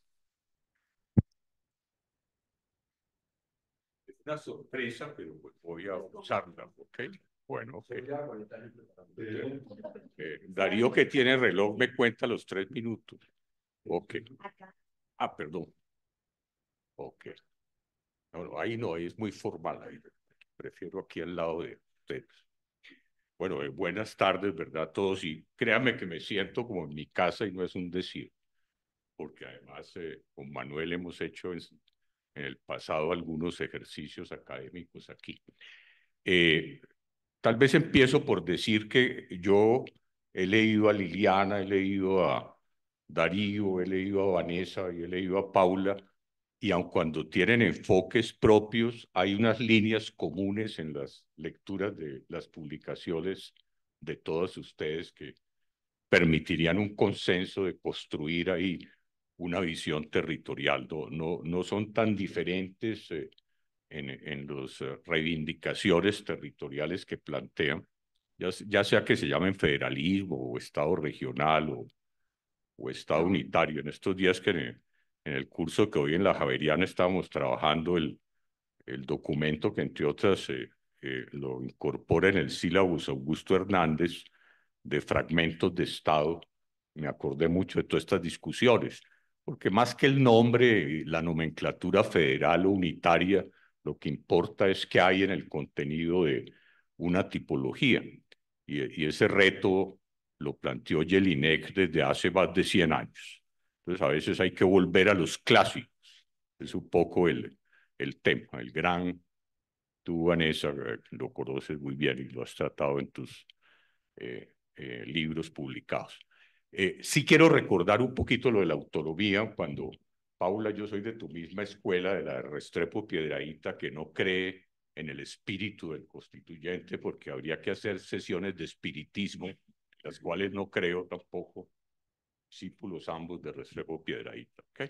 sorpresa, pero pues, voy a usarla, ¿ok? Bueno, eh, Darío que tiene reloj me cuenta los tres minutos. Ok. Ah, perdón. Ok. no, ahí no, ahí es muy formal. Ahí. Prefiero aquí al lado de ustedes. Bueno, eh, buenas tardes, ¿verdad? Todos. Y créanme que me siento como en mi casa y no es un decir. Porque además eh, con Manuel hemos hecho en el pasado algunos ejercicios académicos aquí. Eh, tal vez empiezo por decir que yo he leído a Liliana, he leído a Darío, he leído a Vanessa y he leído a Paula, y aun cuando tienen enfoques propios, hay unas líneas comunes en las lecturas de las publicaciones de todas ustedes que permitirían un consenso de construir ahí una visión territorial. No, no, no son tan diferentes eh, en, en las eh, reivindicaciones territoriales que plantean, ya, sea que se llamen federalismo o Estado regional o, o Estado unitario. En estos días que en el, curso que hoy en la Javeriana estábamos trabajando el, el documento que entre otras eh, lo incorpora en el sílabus Augusto Hernández de fragmentos de Estado, me acordé mucho de todas estas discusiones porque más que el nombre, la nomenclatura federal o unitaria, lo que importa es que hay en el contenido de una tipología. Y, ese reto lo planteó Jelinek desde hace más de 100 años. Entonces a veces hay que volver a los clásicos. Es un poco el, el tema, el gran... Tú, Vanessa, lo conoces muy bien y lo has tratado en tus eh, eh, libros publicados. Eh, sí quiero recordar un poquito lo de la autonomía, cuando Paula, yo soy de tu misma escuela, de la Restrepo Piedraíta, que no cree en el espíritu del constituyente, porque habría que hacer sesiones de espiritismo, las cuales no creo tampoco, discípulos ambos de Restrepo Piedraíta. ¿okay?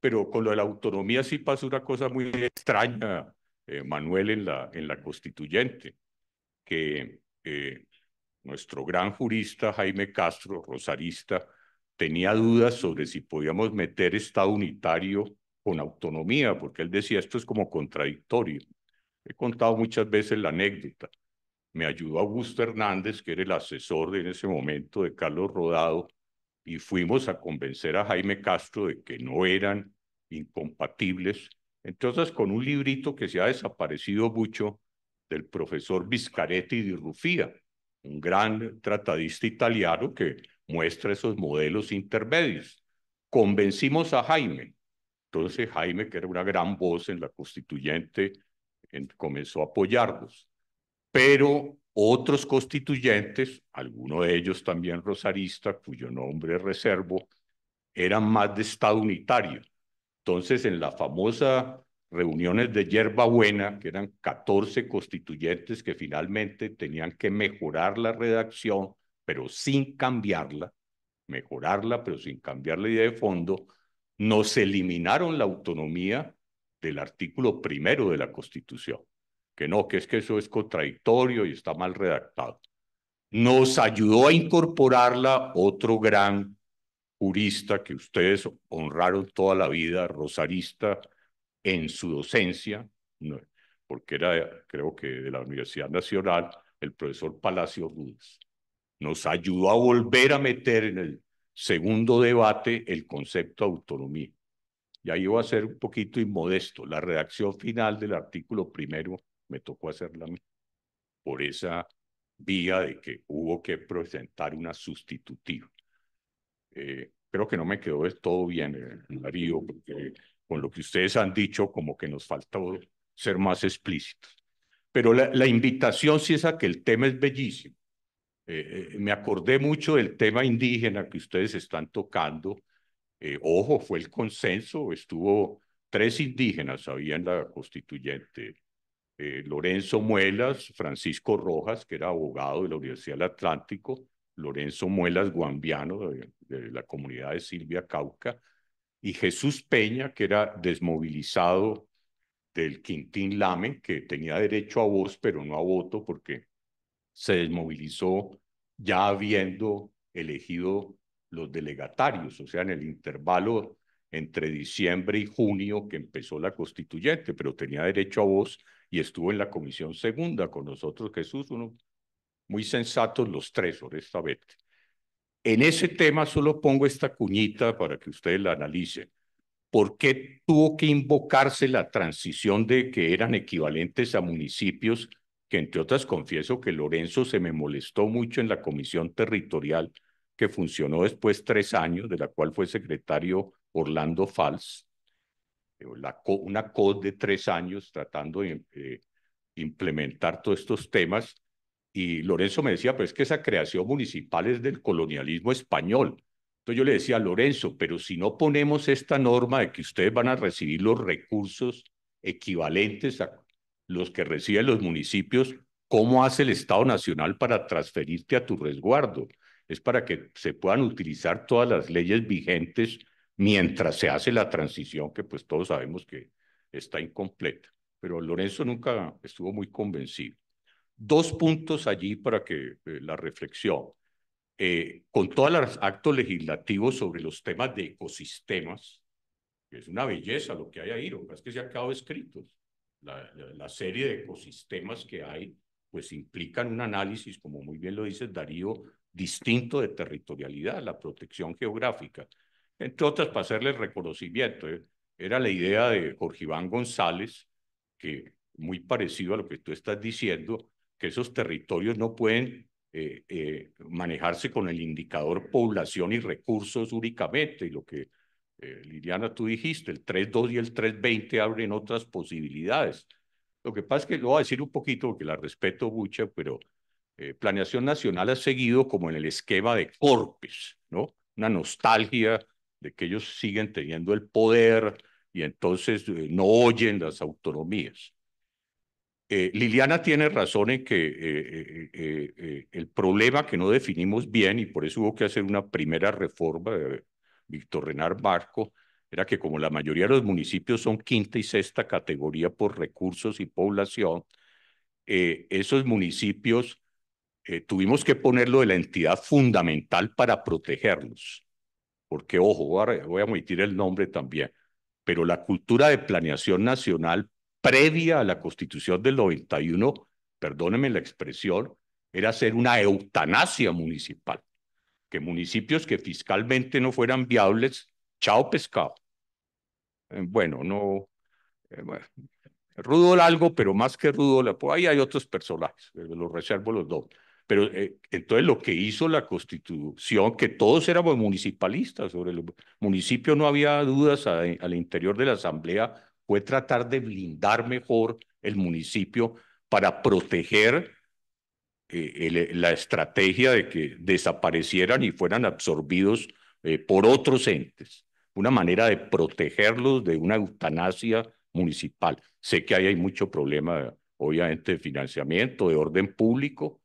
Pero con lo de la autonomía sí pasa una cosa muy extraña, eh, Manuel, en la, en la constituyente, que eh, nuestro gran jurista Jaime Castro, rosarista, tenía dudas sobre si podíamos meter Estado unitario con autonomía, porque él decía esto es como contradictorio. He contado muchas veces la anécdota. Me ayudó Augusto Hernández, que era el asesor de, en ese momento de Carlos Rodado, y fuimos a convencer a Jaime Castro de que no eran incompatibles. Entonces, con un librito que se ha desaparecido mucho del profesor Vizcaretti y Rufía, un gran tratadista italiano que muestra esos modelos intermedios. Convencimos a Jaime. Entonces Jaime, que era una gran voz en la constituyente, comenzó a apoyarlos, Pero otros constituyentes, alguno de ellos también rosarista, cuyo nombre reservo, eran más de Estado unitario. Entonces, en la famosa reuniones de yerba buena, que eran 14 constituyentes que finalmente tenían que mejorar la redacción, pero sin cambiarla, mejorarla, pero sin cambiar la idea de fondo, nos eliminaron la autonomía del artículo primero de la Constitución, que no, que es que eso es contradictorio y está mal redactado. Nos ayudó a incorporarla otro gran jurista que ustedes honraron toda la vida, rosarista, en su docencia, porque era, creo que de la Universidad Nacional, el profesor Palacio Ruiz. Nos ayudó a volver a meter en el segundo debate el concepto de autonomía. Y ahí iba a ser un poquito inmodesto. La redacción final del artículo primero me tocó hacerla por esa vía de que hubo que presentar una sustitutiva. Eh, creo que no me quedó todo bien, el eh, porque con lo que ustedes han dicho, como que nos falta ser más explícitos. Pero la, invitación sí es a que el tema es bellísimo. Eh, eh, me acordé mucho del tema indígena que ustedes están tocando. Eh, ojo, fue el consenso, estuvo tres indígenas, había en la constituyente, Lorenzo Muelas, Francisco Rojas, que era abogado de la Universidad del Atlántico, Lorenzo Muelas Guambiano, de la comunidad de Silvia Cauca, y Jesús Peña, que era desmovilizado del Quintín Lame, que tenía derecho a voz, pero no a voto, porque se desmovilizó ya habiendo elegido los delegatarios, o sea, en el intervalo entre diciembre y junio que empezó la constituyente, pero tenía derecho a voz y estuvo en la comisión segunda con nosotros, Jesús, uno muy sensatos los tres, Oresta en ese tema solo pongo esta cuñita para que ustedes la analicen. ¿Por qué tuvo que invocarse la transición de que eran equivalentes a municipios? Que entre otras confieso que Lorenzo se me molestó mucho en la comisión territorial que funcionó después tres años, de la cual fue secretario Orlando Fals, eh, una COD de tres años tratando de eh, implementar todos estos temas y Lorenzo me decía, pero es que esa creación municipal es del colonialismo español. Entonces yo le decía, a Lorenzo, pero si no ponemos esta norma de que ustedes van a recibir los recursos equivalentes a los que reciben los municipios, ¿cómo hace el Estado Nacional para transferirte a tu resguardo? Es para que se puedan utilizar todas las leyes vigentes mientras se hace la transición, que pues todos sabemos que está incompleta. Pero Lorenzo nunca estuvo muy convencido. Dos puntos allí para que eh, la reflexión. Eh, con todos los actos legislativos sobre los temas de ecosistemas, que es una belleza lo que hay ahí, lo que es que se ha quedado escritos. La, serie de ecosistemas que hay, pues implican un análisis, como muy bien lo dices Darío, distinto de territorialidad, la protección geográfica. Entre otras, para hacerle reconocimiento, eh, era la idea de Jorge Iván González, que muy parecido a lo que tú estás diciendo, que esos territorios no pueden eh, eh, manejarse con el indicador población y recursos únicamente. Y lo que, eh, Liliana, tú dijiste, el 3.2 y el 3.20 abren otras posibilidades. Lo que pasa es que lo voy a decir un poquito porque la respeto mucho, pero Planeación Nacional ha seguido como en el esquema de Corpes, ¿no? Una nostalgia de que ellos siguen teniendo el poder y entonces no oyen las autonomías. Eh, Liliana tiene razón en que eh, eh, el problema que no definimos bien, y por eso hubo que hacer una primera reforma de Víctor Renar Barco, era que como la mayoría de los municipios son quinta y sexta categoría por recursos y población, esos municipios tuvimos que ponerlo de la entidad fundamental para protegerlos. Porque, ojo, voy a omitir el nombre también, pero la cultura de planeación nacional previa a la constitución del 91, perdónenme la expresión, era hacer una eutanasia municipal, que municipios que fiscalmente no fueran viables, chao pescado. Eh, bueno, no, eh, Rudol algo, pero más que Rudol, pues ahí hay otros personajes, eh, los reservo los dos. Pero entonces lo que hizo la constitución, que todos éramos municipalistas, sobre el municipio no había dudas al interior de la asamblea, fue tratar de blindar mejor el municipio para proteger eh, eh, la estrategia de que desaparecieran y fueran absorbidos eh, por otros entes. Una manera de protegerlos de una eutanasia municipal. Sé que ahí hay mucho problema, obviamente, de financiamiento, de orden público,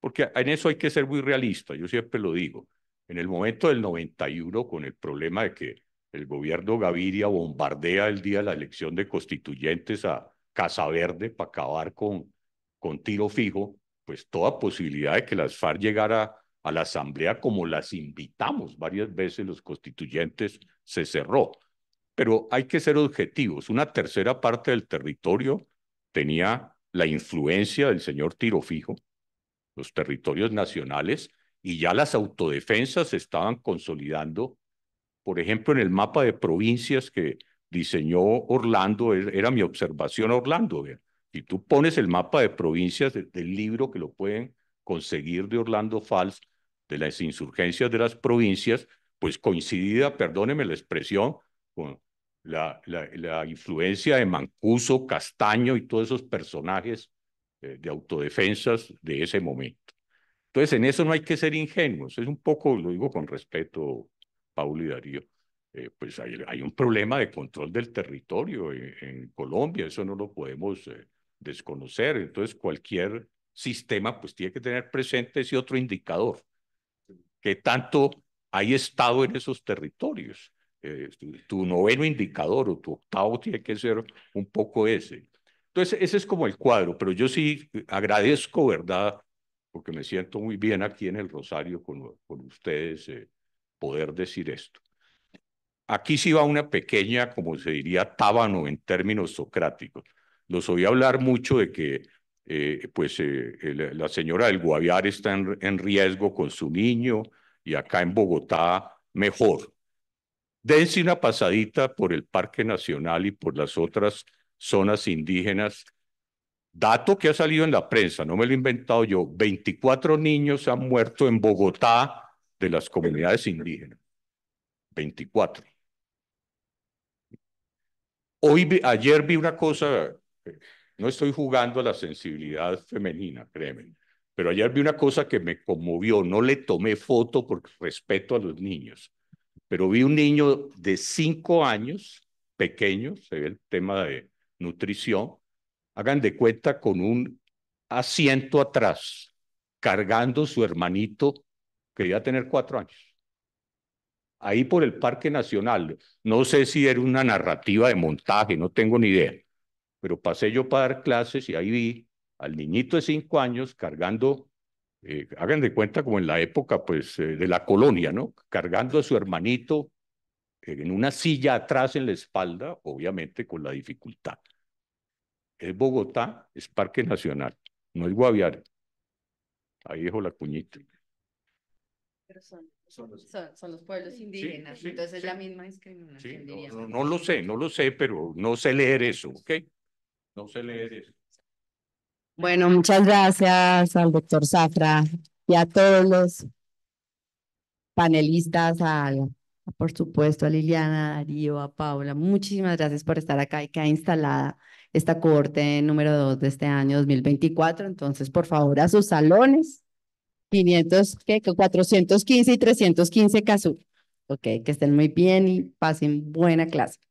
porque en eso hay que ser muy realista, yo siempre lo digo. En el momento del 91, con el problema de que el gobierno Gaviria bombardea el día de la elección de constituyentes a Casa Verde para acabar con, con tiro fijo, pues toda posibilidad de que las FARC llegara a la asamblea como las invitamos varias veces los constituyentes se cerró. Pero hay que ser objetivos. Una tercera parte del territorio tenía la influencia del señor tiro fijo, los territorios nacionales, y ya las autodefensas estaban consolidando por ejemplo, en el mapa de provincias que diseñó Orlando, era mi observación a Orlando. Si tú pones el mapa de provincias del libro que lo pueden conseguir de Orlando Fals, de las insurgencias de las provincias, pues coincidida, perdóneme la expresión, con la, la, influencia de Mancuso, Castaño y todos esos personajes eh, de autodefensas de ese momento. Entonces, en eso no hay que ser ingenuos, es un poco, lo digo con respeto, paul y Darío, eh, pues hay, un problema de control del territorio en, Colombia, eso no lo podemos eh, desconocer. Entonces, cualquier sistema pues tiene que tener presente ese otro indicador, que tanto hay estado en esos territorios. Eh, tu, noveno indicador o tu octavo tiene que ser un poco ese. Entonces, ese es como el cuadro, pero yo sí agradezco, ¿verdad? Porque me siento muy bien aquí en el Rosario con, con ustedes poder decir esto. Aquí sí va una pequeña, como se diría, tábano en términos socráticos. Los oí hablar mucho de que eh, pues eh, la señora del Guaviar está en, en, riesgo con su niño y acá en Bogotá mejor. Dense una pasadita por el Parque Nacional y por las otras zonas indígenas. Dato que ha salido en la prensa, no me lo he inventado yo, 24 niños han muerto en Bogotá de las comunidades indígenas. 24. Hoy, ayer vi una cosa, eh, no estoy jugando a la sensibilidad femenina, créeme, pero ayer vi una cosa que me conmovió, no le tomé foto por respeto a los niños, pero vi un niño de 5 años, pequeño, se ve el tema de nutrición, hagan de cuenta con un asiento atrás, cargando su hermanito quería tener cuatro años. Ahí por el Parque Nacional. No sé si era una narrativa de montaje, no tengo ni idea. Pero pasé yo para dar clases y ahí vi al niñito de cinco años cargando, eh, hagan de cuenta como en la época pues, eh, de la colonia, ¿no? Cargando a su hermanito eh, en una silla atrás en la espalda, obviamente con la dificultad. Es Bogotá, es Parque Nacional, no es Guaviare. Ahí dejo la cuñita. Son los, son, los pueblos indígenas. Entonces es la misma discriminación. No, lo sé, no lo sé, pero no sé leer eso, ¿ok? No sé leer eso. Bueno, muchas gracias al doctor Zafra y a todos los panelistas, a, por supuesto a Liliana, a Darío, a Paula. Muchísimas gracias por estar acá y que ha instalada esta corte número 2 de este año 2024. Entonces, por favor, a sus salones. 500, ¿qué? 415 y 315 casos Ok, que estén muy bien y pasen buena clase.